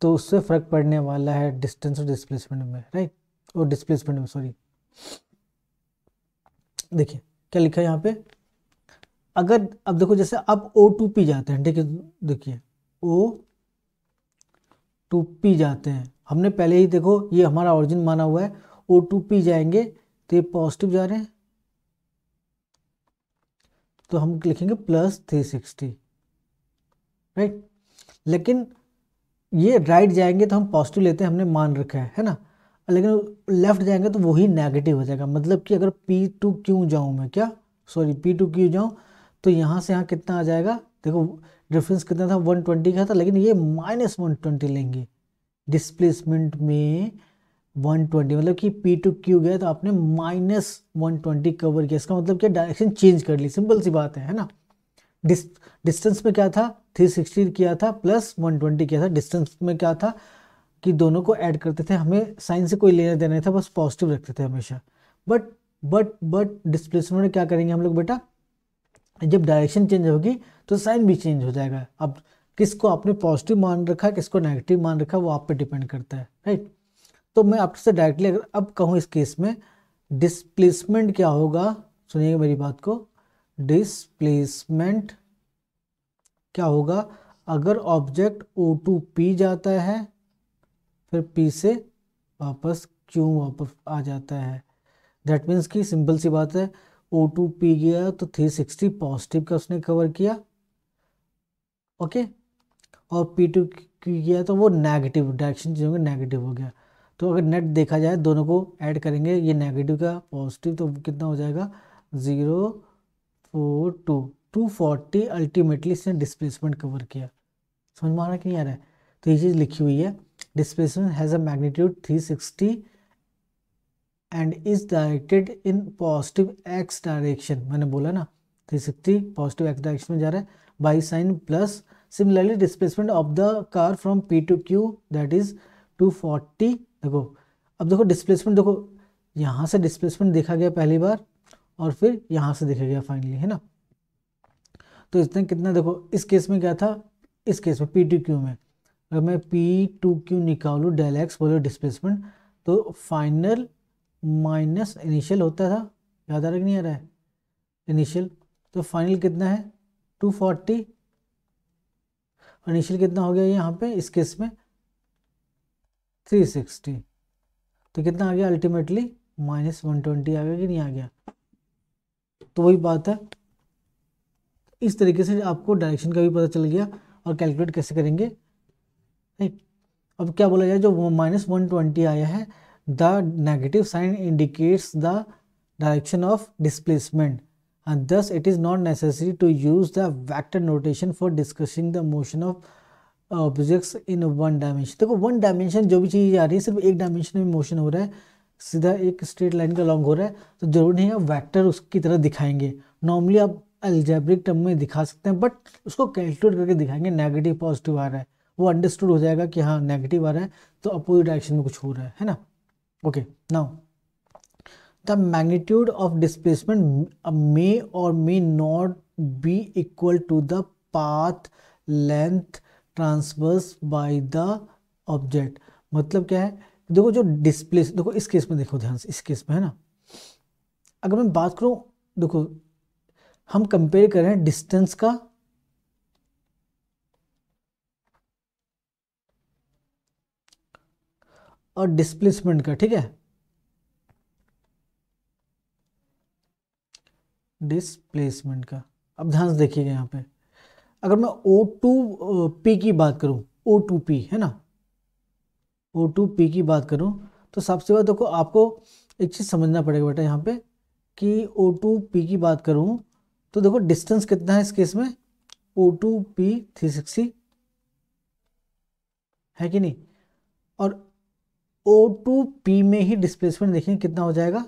तो उससे फ़र्क पड़ने वाला है डिस्टेंस और डिस्प्लेसमेंट में राइट और डिस्प्लेसमेंट में सॉरी देखिए क्या लिखा है यहाँ पे अगर अब देखो जैसे आप ओ टू पी जाते हैं ठीक है देखिए ओ टू पी जाते हैं हमने पहले ही देखो ये हमारा ऑरिजिन माना हुआ है ओ टू पी जाएंगे तो ये पॉजिटिव जा रहे हैं तो हम लिखेंगे प्लस थ्री सिक्सटी राइट लेकिन ये राइट जाएंगे तो हम पॉजिटिव लेते हैं हमने मान रखा है है ना लेकिन लेफ्ट जाएंगे तो वही नेगेटिव हो जाएगा मतलब कि अगर पी टू क्यू जाऊँ मैं क्या सॉरी पी टू क्यू जाऊँ तो यहाँ से यहाँ कितना आ जाएगा देखो डिफरेंस कितना था 120 का था लेकिन ये माइनस वन ट्वेंटी लेंगे डिस्प्लेसमेंट में 120 मतलब कि P टू Q गया तो आपने माइनस 120 कवर किया इसका मतलब क्या डायरेक्शन चेंज कर ली सिंपल सी बात है है ना डिस डिस्टेंस में क्या था 360 किया था प्लस 120 किया था डिस्टेंस में क्या था कि दोनों को ऐड करते थे हमें साइन से कोई लेना देना था बस पॉजिटिव रखते थे हमेशा बट बट बट डिस्प्लेसमेंट क्या करेंगे हम लोग बेटा जब डायरेक्शन चेंज होगी तो साइन भी चेंज हो जाएगा अब किसको आपने पॉजिटिव मान रखा किसको नेगेटिव मान रखा वो आप पे डिपेंड करता है राइट तो मैं आपसे डायरेक्टली अगर अब कहूँ इस केस में डिसप्लेसमेंट क्या होगा सुनिएगा मेरी बात को डिसप्लेसमेंट क्या होगा अगर ऑब्जेक्ट ओ टू पी जाता है फिर पी से वापस क्यू वापस आ जाता है दैट मीन्स कि सिंपल सी बात है ओ टू पी गया तो थ्री सिक्सटी पॉजिटिव का उसने कवर किया ओके और पी टू गया तो वो नेगेटिव डायरेक्शन चेंज नेगेटिव हो गया तो अगर नेट देखा जाए दोनों को ऐड करेंगे ये नेगेटिव का पॉजिटिव तो कितना हो जाएगा zero four two two forty ultimately इसने डिस्प्लेसमेंट कवर किया समझ में आ रहा कि नहीं आ रहा है तो ये चीज़ लिखी हुई है displacement has a magnitude three sixty and is directed in positive x direction मैंने बोला ना three sixty positive x direction में जा रहा है by sign plus similarly displacement of the car from P to Q that is two forty देखो अब देखो डिस्प्लेसमेंट देखो यहाँ से डिस्प्लेसमेंट देखा गया पहली बार और फिर यहाँ से देखा गया फाइनली है ना तो इसने कितना देखो इस केस में क्या था इस केस में पी टू क्यू में अगर मैं पी टू क्यू निकालू डेल एक्स बोलो डिस्प्लेसमेंट तो फाइनल माइनस इनिशियल होता था याद आ रहा नहीं आ रहा है इनिशियल तो फाइनल कितना है टू फोर्टी इनिशियल कितना हो गया यहाँ पे इस केस में 360 तो कितना आ गया अल्टीमेटली माइनस वन ट्वेंटी आ गया कि नहीं आ गया तो वही बात है इस तरीके से आपको डायरेक्शन का भी पता चल गया और कैलकुलेट कैसे करेंगे नहीं अब क्या बोला जाए जो माइनस वन ट्वेंटी आया है the negative sign indicates the direction of displacement and thus it is not necessary to use the vector notation for discussing the motion of objects in one dimension देखो one dimension जो भी चीज़ आ रही है सिर्फ एक dimension में motion हो रहा है सीधा एक स्ट्रेट लाइन का लॉन्ग हो रहा है तो जरूर नहीं आप वैक्टर उसकी तरह दिखाएंगे नॉर्मली आप एल्जेब्रिक टर्म में दिखा सकते हैं बट उसको कैलकुलेट करके दिखाएंगे नेगेटिव पॉजिटिव आ रहा है वो अंडरस्टूड हो जाएगा कि हाँ नेगेटिव आ रहा है तो अपोजिट डायरेक्शन में कुछ हो रहा है है ना okay now the magnitude of displacement may or may not be equal to the path length traversed by the object मतलब क्या है देखो जो डिस्प्लेस देखो इस केस में देखो ध्यान से इस केस में है ना अगर मैं बात करूं देखो हम कंपेयर कर रहे हैं डिस्टेंस का और डिस्प्लेसमेंट का ठीक है डिस्प्लेसमेंट का अब ध्यान से देखिएगा यहां पे अगर मैं ओ टू पी की बात करूं ओ टू पी है ना ओ टू पी की बात करूं तो सबसे पहले देखो आपको एक चीज़ समझना पड़ेगा बेटा यहाँ पे कि ओ टू पी की बात करूँ तो देखो डिस्टेंस कितना है इस केस में O to P three sixty है कि नहीं और ओ टू पी में ही डिस्प्लेसमेंट देखेंगे कितना हो जाएगा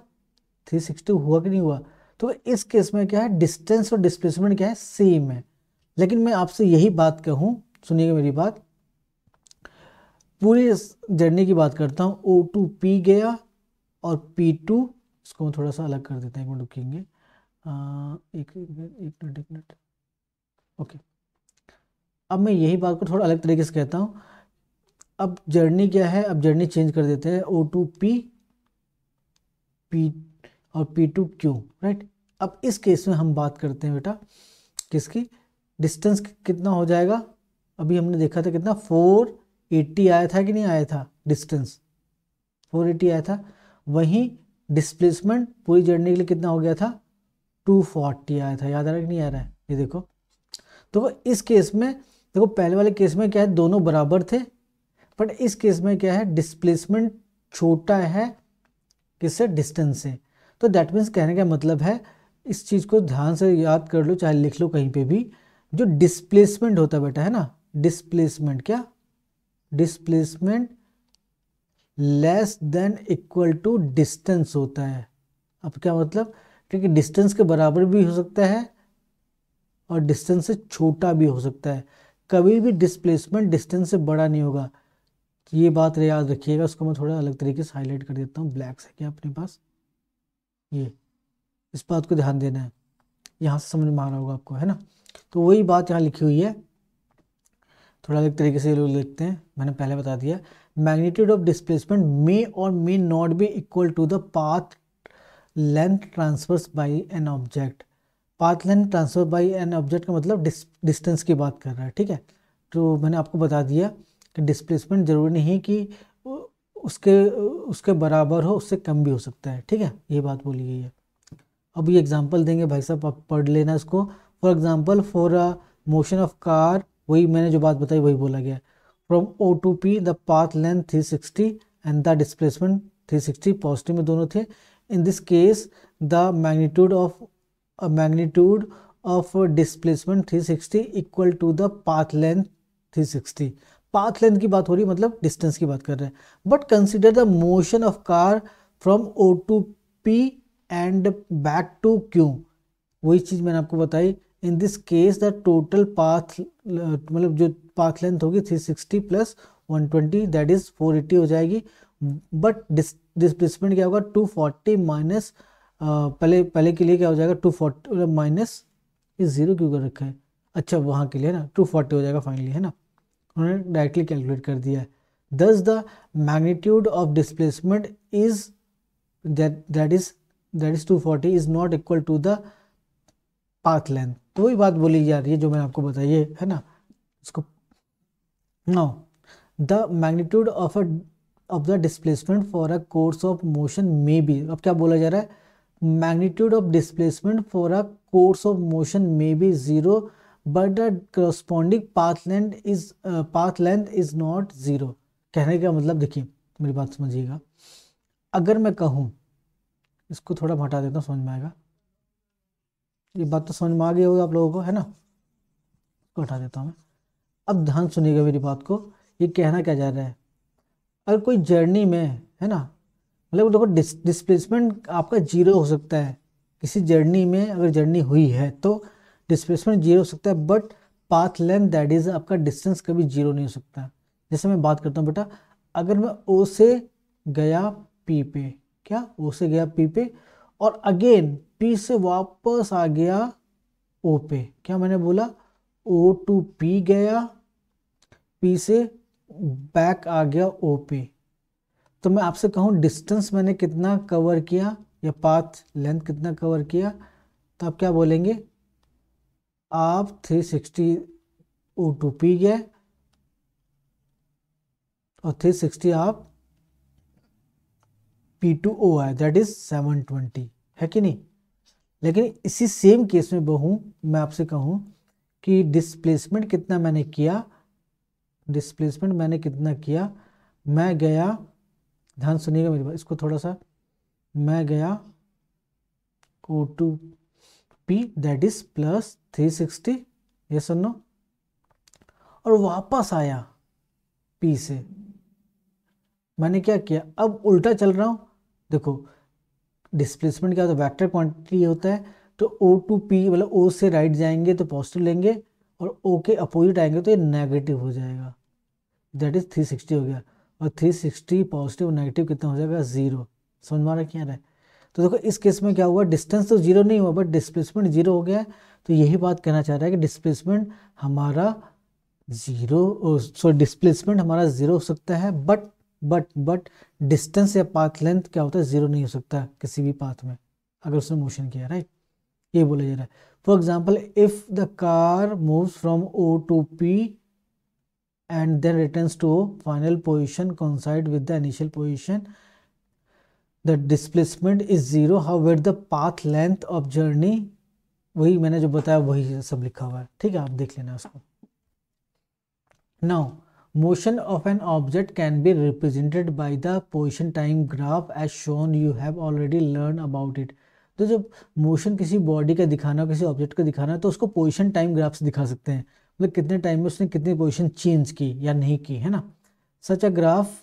थ्री सिक्सटी हुआ कि नहीं हुआ तो इस केस में क्या है डिस्टेंस और डिस्प्लेसमेंट क्या है सेम है लेकिन मैं आपसे यही बात कहूँ सुनिएगा मेरी बात पूरी जर्नी की बात करता हूँ ओ टू पी गया और पी टू इसको थोड़ा सा अलग कर देते हैं एक रुकेंगे एक मिनट एक मिनट ओके अब मैं यही बात को थोड़ा अलग तरीके से कहता हूँ अब जर्नी क्या है अब जर्नी चेंज कर देते हैं ओ टू पी पी और पी टू क्यू राइट अब इस केस में हम बात करते हैं बेटा किसकी डिस्टेंस कितना हो जाएगा अभी हमने देखा था कितना 480 आया था कि नहीं आया था डिस्टेंस 480 आया था वहीं डिस्प्लेसमेंट पूरी जर्नी के लिए कितना हो गया था 240 आया था याद आ रहा कि नहीं आ रहा है ये देखो तो इस केस में देखो पहले वाले केस में क्या है दोनों बराबर थे बट इस केस में क्या है डिस्प्लेसमेंट छोटा है किससे डिस्टेंस से तो दैट मीन्स कहने का मतलब है इस चीज़ को ध्यान से याद कर लो चाहे लिख लो कहीं पे भी जो डिस्प्लेसमेंट होता है बेटा है ना डिस्प्लेसमेंट क्या displacement less than equal to distance होता है अब क्या मतलब क्योंकि डिस्टेंस के बराबर भी हो सकता है और डिस्टेंस से छोटा भी हो सकता है कभी भी डिस्प्लेसमेंट डिस्टेंस से बड़ा नहीं होगा ये बात याद रखिएगा उसको मैं थोड़ा अलग तरीके से हाईलाइट कर देता हूँ ब्लैक से क्या अपने पास ये इस बात को ध्यान देना है यहाँ से समझ में आ रहा होगा आपको है ना तो वही बात यहाँ लिखी हुई है थोड़ा अलग तरीके से लोग लिखते हैं मैंने पहले बता दिया magnitude of displacement may or may not be equal to the path length ट्रांसफर्स by an object path length traversed by an object का मतलब डिस्टेंस की बात कर रहा है ठीक है तो मैंने आपको बता दिया कि डिस्प्लेसमेंट ज़रूरी नहीं कि उसके उसके बराबर हो उससे कम भी हो सकता है ठीक है ये बात बोली गई है अब ये एग्जाम्पल देंगे भाई साहब आप पढ़ लेना इसको for example for motion of car वही मैंने जो बात बताई वही बोला गया from O to P the path length three sixty and the displacement sixty positive में दोनों थे in this case the magnitude of magnitude of displacement sixty equal to the path length three sixty path length की बात हो रही है मतलब distance की बात कर रहे हैं but consider the motion of car from O to P and back to Q वही चीज़ मैंने आपको बताई in this case the total path मतलब जो पाथ लेंथ होगी 360 प्लस 120 दैट इज 480 हो जाएगी बट डिस्प्लेसमेंट क्या होगा 240 माइनस uh, पहले पहले के लिए क्या हो जाएगा 240 माइनस इस जीरो क्यों कर रखा है अच्छा वहाँ के लिए ना 240 हो जाएगा फाइनली है ना उन्होंने डायरेक्टली कैलकुलेट कर दिया है thus the magnitude of displacement is that that is that is 240 is not equal to the path length तो वही बात बोली जा रही है जो मैंने आपको बताइए है ना इसको now the magnitude of a of the displacement for a course of motion may be अब क्या बोला जा रहा है magnitude of displacement for a course of motion may be zero but the corresponding path length is path length is not zero कहने का मतलब देखिए मेरी बात समझिएगा अगर मैं कहूँ इसको थोड़ा हटा देता हूँ समझ में आएगा ये बात तो समझ में आ गई होगी आप लोगों को है ना इसको हटा देता हूँ मैं अब ध्यान सुनिएगा मेरी बात को ये कहना क्या जा रहा है अगर कोई जर्नी में है ना मतलब देखो डिस डिस्प्लेसमेंट आपका जीरो हो सकता है किसी जर्नी में अगर जर्नी हुई है तो डिस्प्लेसमेंट जीरो हो सकता है but path length that is आपका डिस्टेंस कभी जीरो नहीं हो सकता जैसे मैं बात करता हूँ बेटा अगर मैं ओ से गया पी पे क्या ओ से गया पी पे और अगेन पी से वापस आ गया ओ पे क्या मैंने बोला ओ टू पी गया पी से बैक आ गया ओ पे तो मैं आपसे कहूँ डिस्टेंस मैंने कितना कवर किया या पाथ लेंथ कितना कवर किया तो आप क्या बोलेंगे आप 360 ओ टू पी गए और 360 आप पी टू ओ आए दैट इज 720 है कि नहीं लेकिन इसी सेम केस में बहू मैं आपसे कहूँ कि डिस्प्लेसमेंट कितना मैंने किया डिस्प्लेसमेंट मैंने कितना किया मैं गया ध्यान सुनिएगा मेरी बात इसको थोड़ा सा मैं गया O to P that is plus three sixty ये सुनो और वापस आया पी से मैंने क्या किया अब उल्टा चल रहा हूँ देखो डिस्प्लेसमेंट क्या होता है वैक्टर क्वान्टिटी होता है तो ओ टू पी मतलब ओ से राइट जाएंगे तो पॉजिटिव लेंगे और ओ के अपोजिट आएंगे तो ये नेगेटिव हो जाएगा दैट इज़ थ्री सिक्सटी हो गया और थ्री सिक्सटी पॉजिटिव नेगेटिव कितना हो जाएगा ज़ीरो समझ में आ रहा क्या रहा है तो देखो इस केस में क्या हुआ डिस्टेंस तो जीरो नहीं हुआ बट डिस्प्लेसमेंट जीरो हो गया है तो यही बात कहना चाह रहा है कि डिस्प्लेसमेंट हमारा जीरो सॉरी डिस्प्लेसमेंट हमारा जीरो हो सकता है बट बट बट डिस्टेंस या पाथ लेंथ क्या होता है जीरो नहीं हो सकता किसी भी पाथ में अगर उसने मोशन किया राइट ये बोला जा रहा है for example if the car moves from O to P and then returns to final position coincides with the initial position the displacement is zero how what the path length of journey वही मैंने जो बताया वही सब लिखा हुआ है ठीक है आप देख लेना उसको now motion of an object can be represented by the position time graph as shown you have already learned about it तो जब मोशन किसी बॉडी का दिखाना हो किसी ऑब्जेक्ट का दिखाना है तो उसको पोजिशन टाइम ग्राफ्स दिखा सकते हैं मतलब कितने टाइम में उसने कितनी पोजिशन चेंज की या नहीं की है ना सच अ ग्राफ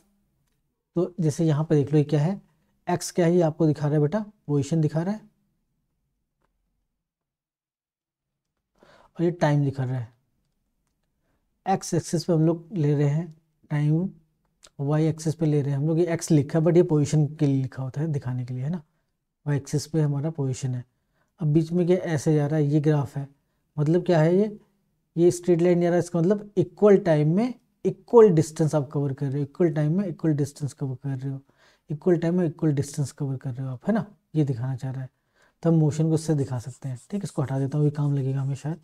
तो जैसे यहाँ पर देख लो क्या है एक्स क्या है ये आपको दिखा रहा है बेटा पोजिशन दिखा रहा है और ये टाइम दिखा रहा है एक्स एक्सेस पे हम लोग ले रहे हैं टाइम वाई एक्सेस पे ले रहे हैं हम लोग ये एक्स लिखा है बट ये पोजीशन के लिए लिखा होता है दिखाने के लिए है ना वाई एक्सेस पे हमारा पोजीशन है अब बीच में क्या ऐसे जा रहा है ये ग्राफ है मतलब क्या है ये ये स्ट्रेट लाइन जा रहा है इसका मतलब इक्वल टाइम में इक्वल डिस्टेंस आप कवर कर रहे हो इक्वल टाइम में इक्वल डिस्टेंस कवर कर रहे हो इक्वल टाइम में इक्वल डिस्टेंस कवर कर रहे हो आप है ना ये दिखाना चाह रहा है तो हम मोशन को इससे दिखा सकते हैं ठीक है इसको हटा देता हूँ ये काम लगेगा हमें शायद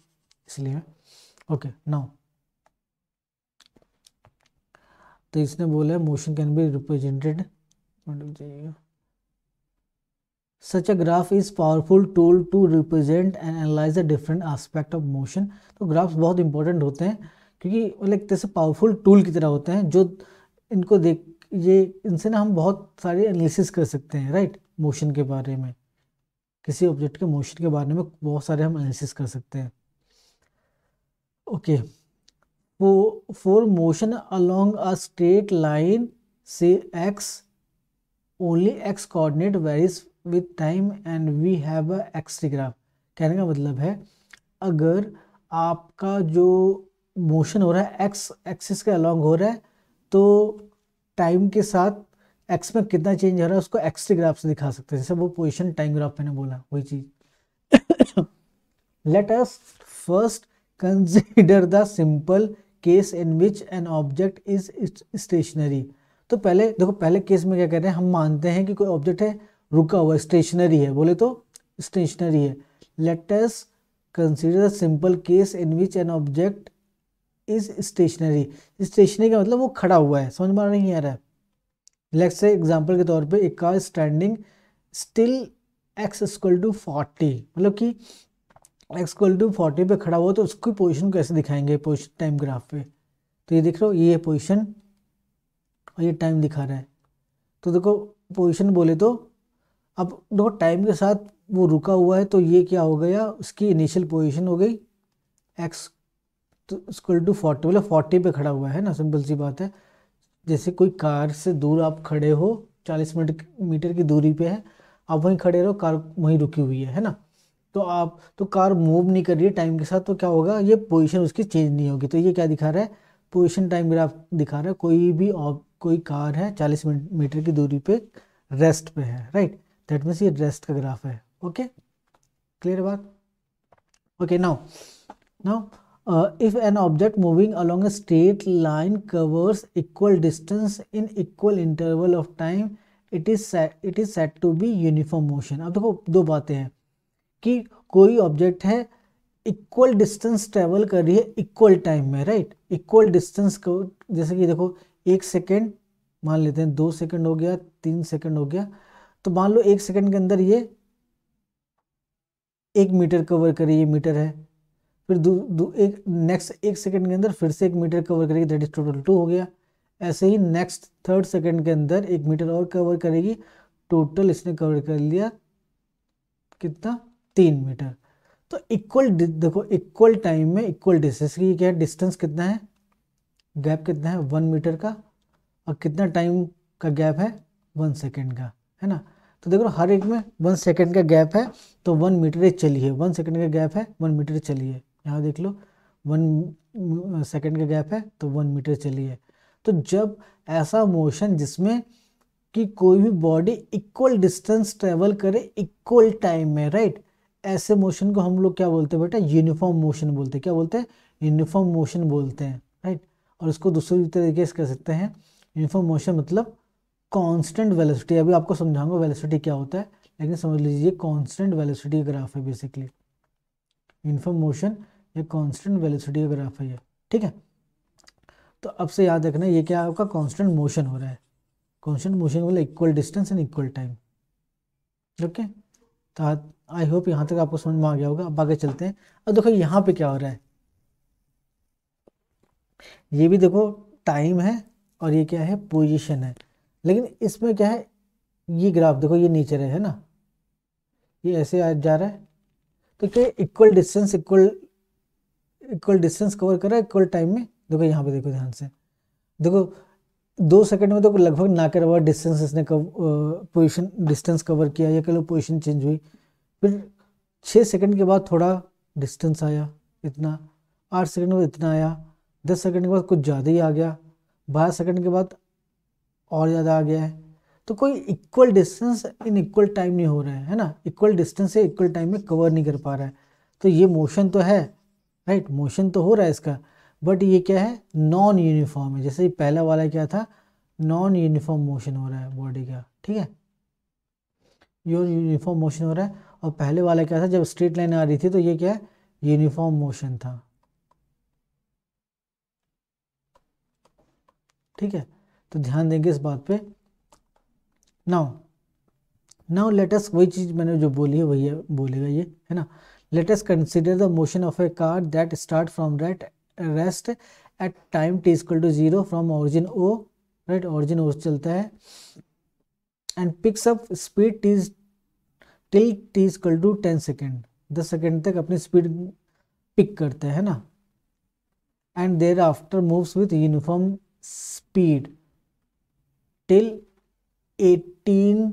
इसलिए ओके नाउ तो इसने बोला है motion can be represented such a graph is powerful tool to represent and analyse a different aspect of motion तो ग्राफ्स बहुत इंपॉर्टेंट होते हैं क्योंकि मतलब एक तरह से पावरफुल टूल की तरह होते हैं जो इनको देख ये इनसे ना हम बहुत सारे एनालिसिस कर सकते हैं राइट right? मोशन के बारे में किसी ऑब्जेक्ट के मोशन के बारे में बहुत सारे हम एनालिसिस कर सकते हैं okay okay. For motion along a straight line से x only x coordinate varies with time and we have a कहने का मतलब है अगर आपका जो मोशन हो रहा है एक्स एक्सिस के अलोंग हो रहा है तो टाइम के साथ एक्स में कितना चेंज हो रहा है उसको एक्सटीग्राफ से दिखा सकते हैं जैसे वो पोजिशन टाइम ग्राफ मैंने बोला वही चीज़ let us first consider the simple case in which an object is stationary तो पहले देखो पहले केस में क्या कह रहे हैं हम मानते हैं कि कोई ऑब्जेक्ट है रुका हुआ स्टेशनरी है बोले तो स्टेशनरी है let us consider simple case in which an object is stationary stationary का मतलब वो खड़ा हुआ है समझ में नहीं आ रहा है लेट से एग्जाम्पल के तौर पे एक car standing still x equal to forty मतलब कि एक्सक्वल टू फोर्टी पे खड़ा हुआ तो उसकी पोजिशन कैसे दिखाएंगे पोजिशन टाइम ग्राफ पे तो ये देख लो ये है पोजिशन और ये टाइम दिखा रहा है तो देखो पोजिशन बोले तो अब देखो टाइम के साथ वो रुका हुआ है तो ये क्या हो गया उसकी इनिशियल पोजिशन हो गई एक्स तो टू फोर्टी बोले फोर्टी पे खड़ा हुआ है ना सिंपल सी बात है जैसे कोई कार से दूर आप खड़े हो चालीस मिनट मीटर की दूरी पे है आप वहीं खड़े रहो कार वहीं रुकी हुई है है ना तो आप तो कार मूव नहीं कर रही है टाइम के साथ तो क्या होगा ये पोजीशन उसकी चेंज नहीं होगी तो ये क्या दिखा रहा है पोजीशन टाइम ग्राफ दिखा रहा है कोई भी कोई कार है चालीस मीटर की दूरी पे रेस्ट पे है राइट दैट मीन्स ये रेस्ट का ग्राफ है ओके क्लियर बात okay now now if an object moving along a straight line covers equal distance in equal interval of time it is it is set to be uniform motion अब देखो दो बातें हैं कि कोई object है equal distance travel कर रही है इक्वल टाइम में राइट इक्वल डिस्टेंस को जैसे कि देखो एक सेकेंड मान लेते हैं दो सेकेंड हो गया तीन सेकेंड हो गया तो मान लो एक सेकेंड के अंदर ये एक मीटर कवर करिए मीटर है फिर दू, दू एक नेक्स्ट एक सेकेंड के अंदर फिर से एक मीटर कवर करेगी दैट इज टोटल टू हो गया ऐसे ही नेक्स्ट थर्ड सेकेंड के अंदर एक मीटर और कवर करेगी टोटल इसने कवर कर लिया कितना तीन मीटर तो इक्वल देखो इक्वल टाइम में इक्वल डिस्टेंस की क्या है डिस्टेंस कितना है गैप कितना है वन मीटर का और कितना टाइम का गैप है वन सेकेंड का है ना तो देखो हर एक में वन सेकेंड का गैप है तो वन मीटर चलिए वन सेकेंड का गैप है वन मीटर चलिए यहाँ देख लो वन सेकेंड uh, का गैप है तो वन मीटर चलिए तो जब ऐसा मोशन जिसमें कि कोई भी बॉडी इक्वल डिस्टेंस ट्रेवल करे इक्वल टाइम में राइट ऐसे मोशन को हम लोग क्या बोलते हैं बेटा यूनिफॉर्म मोशन बोलते हैं क्या बोलते हैं यूनिफॉर्म मोशन बोलते हैं राइट और इसको दूसरी तरीके से कह सकते हैं यूनिफॉर्म मोशन मतलब कांस्टेंट वेलोसिटी अभी आपको समझाऊंगा वेलोसिटी क्या होता है लेकिन समझ लीजिए कांस्टेंट वेलोसिटी ग्राफ है बेसिकली यूनिफॉर्म मोशन ये कांस्टेंट वेलोसिटी का ग्राफ है ये ठीक है तो अब से याद रखना ये क्या आपका कांस्टेंट मोशन हो रहा है कांस्टेंट मोशन मतलब equal distance and equal time okay तो आई होप यहाँ तक आपको समझ में आ गया होगा अब आगे चलते हैं अब देखो यहाँ पे क्या हो रहा है ये भी देखो टाइम है और ये क्या है पोजीशन है लेकिन इसमें क्या है ये ग्राफ देखो ये नीचे रहे है ना ये ऐसे आ जा रहा है तो क्या equal distance equal equal distance cover कर रहा है इक्वल टाइम में देखो यहाँ पे देखो ध्यान से देखो दो सेकंड में तो लगभग ना कर हुआ डिस्टेंस इसने पोजिशन डिस्टेंस कवर किया या कह लो पोजिशन चेंज हुई फिर छः सेकंड के बाद थोड़ा डिस्टेंस आया इतना आठ सेकंड के बाद इतना आया दस सेकंड के बाद कुछ ज़्यादा ही आ गया बारह सेकंड के बाद और ज़्यादा आ गया है तो कोई equal distance in equal time नहीं हो रहा है है ना इक्वल डिस्टेंस से इक्वल टाइम में कवर नहीं कर पा रहा है तो ये मोशन तो है राइट मोशन तो हो रहा है इसका बट ये क्या है नॉन यूनिफॉर्म है जैसे पहला वाला क्या था नॉन यूनिफॉर्म मोशन हो रहा है बॉडी का ठीक है योर यूनिफॉर्म मोशन हो रहा है और पहले वाला क्या था जब स्ट्रेट लाइन आ रही थी तो ये क्या है यूनिफॉर्म मोशन था ठीक है तो ध्यान देंगे इस बात पे नाउ नाउ लेटेस्ट वही चीज़ मैंने जो बोली है वही है बोलेगा ये है ना let us consider the motion of a car that start from that rest at time t is equal to zero from origin O right origin O चलता है and picks up speed t till t is equal to ten second दस सेकेंड तक अपनी speed pick करते हैं ना and thereafter moves with uniform speed till eighteen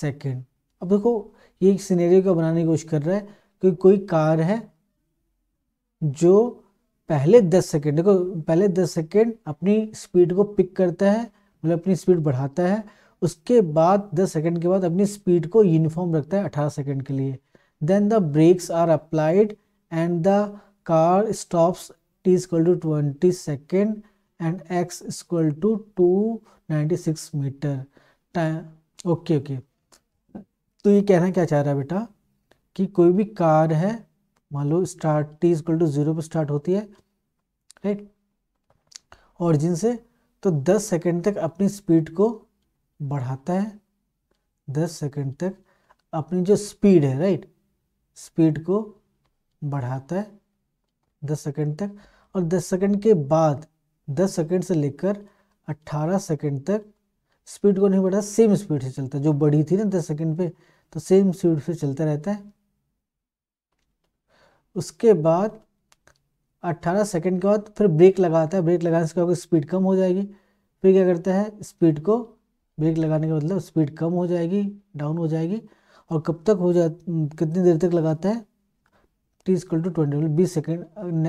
second अब देखो ये एक सीनेरियो का बनाने की कोशिश कर रहा है कि कोई कार है जो पहले दस सेकेंड देखो पहले दस सेकेंड अपनी स्पीड को पिक करता है मतलब अपनी स्पीड बढ़ाता है उसके बाद दस सेकेंड के बाद अपनी स्पीड को यूनिफॉर्म रखता है अठारह सेकेंड के लिए then the brakes are applied and the car stops t is equal to twenty second and x is equal to two ninety six metre time okay okay तो ये कहना क्या चाह रहा है बेटा कि कोई भी कार है मान लो start t is equal to zero पर स्टार्ट होती है राइट ऑरिजिन से तो दस सेकेंड तक अपनी स्पीड को बढ़ाता है दस सेकंड तक अपनी जो स्पीड है राइट स्पीड को बढ़ाता है दस सेकंड तक और दस सेकंड के बाद दस सेकंड से लेकर अट्ठारह सेकंड तक स्पीड को नहीं बढ़ा सेम स्पीड से चलता है जो बढ़ी थी ना दस सेकंड पे तो सेम स्पीड से चलता रहता है उसके बाद 18 सेकंड के बाद फिर ब्रेक लगाता है ब्रेक लगाने से क्या होगा स्पीड कम हो जाएगी फिर क्या करता है स्पीड को ब्रेक लगाने का मतलब स्पीड कम हो जाएगी डाउन हो जाएगी और कब तक हो जा कितनी देर तक लगाता है टी स्कल टू ट्वेंटी मतलब बीस सेकेंड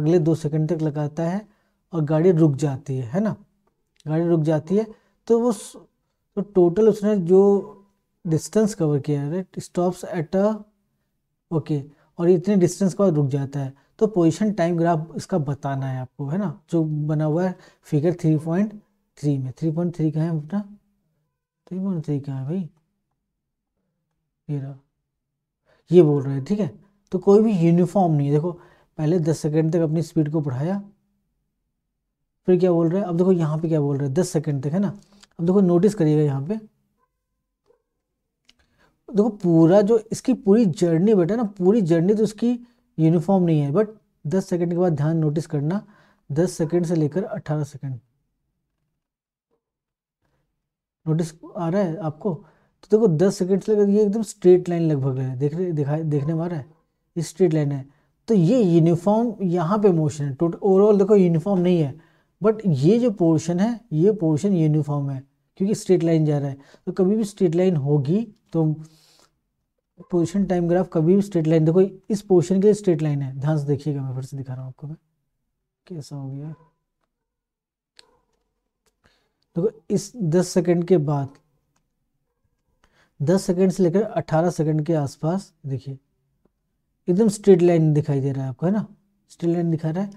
अगले दो सेकेंड तक लगाता है और गाड़ी रुक जाती है है ना गाड़ी रुक जाती है तो वो तो टोटल उसने जो डिस्टेंस कवर किया है स्टॉप्स एट अ ओके और इतने डिस्टेंस के बाद रुक जाता है तो पोजीशन टाइम ग्राफ इसका बताना है आपको है ना जो बना हुआ है फिगर थ्री पॉइंट थ्री में थ्री पॉइंट थ्री का है अपना थ्री पॉइंट थ्री का है भाई ये रहा ये बोल रहे हैं ठीक है तो कोई भी यूनिफॉर्म नहीं है देखो पहले दस सेकेंड तक अपनी स्पीड को बढ़ाया फिर क्या बोल रहे हैं अब देखो यहाँ पे क्या बोल रहे हैं दस सेकेंड तक है ना अब देखो नोटिस करिएगा यहाँ पे देखो पूरा जो इसकी पूरी जर्नी बेटा ना पूरी जर्नी तो उसकी यूनिफॉर्म नहीं है बट दस सेकेंड के बाद ध्यान नोटिस करना दस सेकेंड से लेकर अट्ठारह सेकेंड नोटिस आ रहा है आपको तो देखो दस सेकेंड्स लगा ये एकदम स्ट्रेट लाइन लगभग है देख रहे दिखाई देखने में आ रहा है ये स्ट्रेट लाइन है तो ये यूनिफॉर्म यहाँ पे मोशन है टोटल ओवरऑल देखो यूनिफॉर्म नहीं है बट ये जो पोर्शन है ये पोर्शन यूनिफॉर्म है क्योंकि स्ट्रेट लाइन जा रहा है तो कभी भी स्ट्रेट लाइन होगी तो पोजिशन टाइम ग्राफ कभी भी स्ट्रेट लाइन देखो इस पोर्शन के लिए स्ट्रेट लाइन है ध्यान से देखिएगा मैं फिर से दिखा रहा हूँ आपको मैं कैसा हो गया देखो तो इस दस सेकंड के बाद दस सेकंड से लेकर अट्ठारह सेकंड के आसपास देखिए एकदम स्ट्रेट लाइन दिखाई दे रहा है आपको है ना स्ट्रेट लाइन दिखा रहा है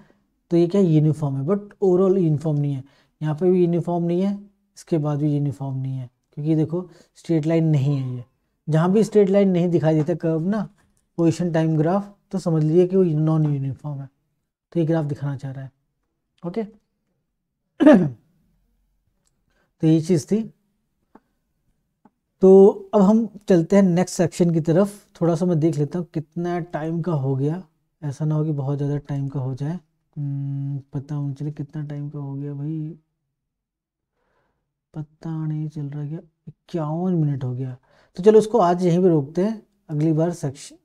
तो ये क्या यूनिफॉर्म है बट ओवरऑल यूनिफॉर्म नहीं है यहाँ पे भी यूनिफॉर्म नहीं है इसके बाद भी यूनिफॉर्म नहीं है क्योंकि देखो स्ट्रेट लाइन नहीं है ये जहाँ भी स्ट्रेट लाइन नहीं दिखाई देता कर्व ना पोजिशन टाइम ग्राफ तो समझ लीजिए कि वो नॉन यूनिफॉर्म है तो ये ग्राफ दिखाना चाह रहा है ओके तो ये चीज़ थी तो अब हम चलते हैं नेक्स्ट सेक्शन की तरफ थोड़ा सा मैं देख लेता हूँ कितना टाइम का हो गया ऐसा ना हो कि बहुत ज़्यादा टाइम का हो जाए हम्म, पता होना चले कितना टाइम का हो गया भाई पता नहीं चल रहा क्या इक्यावन मिनट हो गया तो चलो उसको आज यहीं पे रोकते हैं अगली बार सेक्शन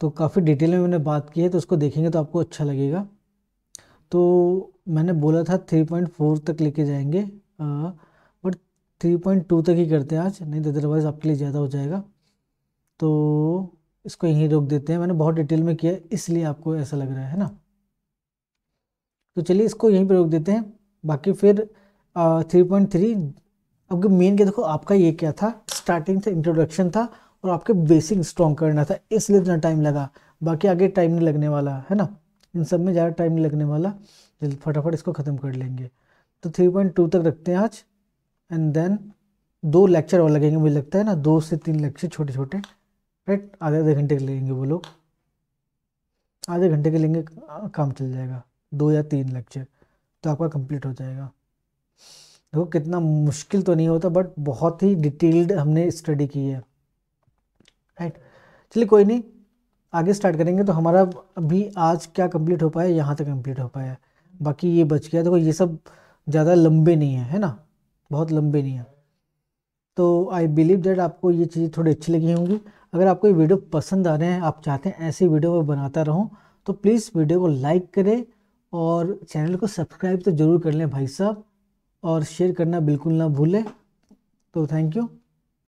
तो काफ़ी डिटेल में मैंने बात की है तो उसको देखेंगे तो आपको अच्छा लगेगा तो मैंने बोला था थ्री पॉइंट फोर तक लेके जाएंगे बट थ्री पॉइंट टू तक ही करते हैं आज नहीं तो अदरवाइज़ आपके लिए ज़्यादा हो जाएगा तो इसको यहीं रोक देते हैं मैंने बहुत डिटेल में किया इसलिए आपको ऐसा लग रहा है ना तो चलिए इसको यहीं पर रोक देते हैं बाकी फिर थ्री पॉइंट थ्री अब मेन क्या देखो आपका ये क्या था स्टार्टिंग था इंट्रोडक्शन था और आपके बेसिक स्ट्रॉन्ग करना था इसलिए इतना टाइम लगा बाकी आगे टाइम नहीं लगने वाला है ना इन सब में ज़्यादा टाइम नहीं लगने वाला फटाफट इसको ख़त्म कर लेंगे तो थ्री पॉइंट टू तक रखते हैं आज एंड देन दो लेक्चर और लगेंगे मुझे लगता है ना दो से तीन लेक्चर छोटे छोटे राइट आधे आधे घंटे के लेंगे वो लोग आधे घंटे के लेंगे काम चल जाएगा दो या तीन लेक्चर तो आपका कंप्लीट हो जाएगा देखो कितना मुश्किल तो नहीं होता बट बहुत ही डिटेल्ड हमने स्टडी की है राइट चलिए कोई नहीं आगे स्टार्ट करेंगे तो हमारा अभी आज क्या कंप्लीट हो पाया यहाँ तक कंप्लीट हो पाया बाकी ये बच गया देखो ये सब ज़्यादा लंबे नहीं है है ना बहुत लंबे नहीं है तो आई बिलीव डेट आपको ये चीज़ें थोड़ी अच्छी लगी होंगी अगर आपको ये वीडियो पसंद आ रहे हैं आप चाहते हैं ऐसी वीडियो मैं बनाता रहूँ तो प्लीज़ वीडियो को लाइक करें और चैनल को सब्सक्राइब तो ज़रूर कर लें भाई साहब और शेयर करना बिल्कुल ना भूलें तो थैंक यू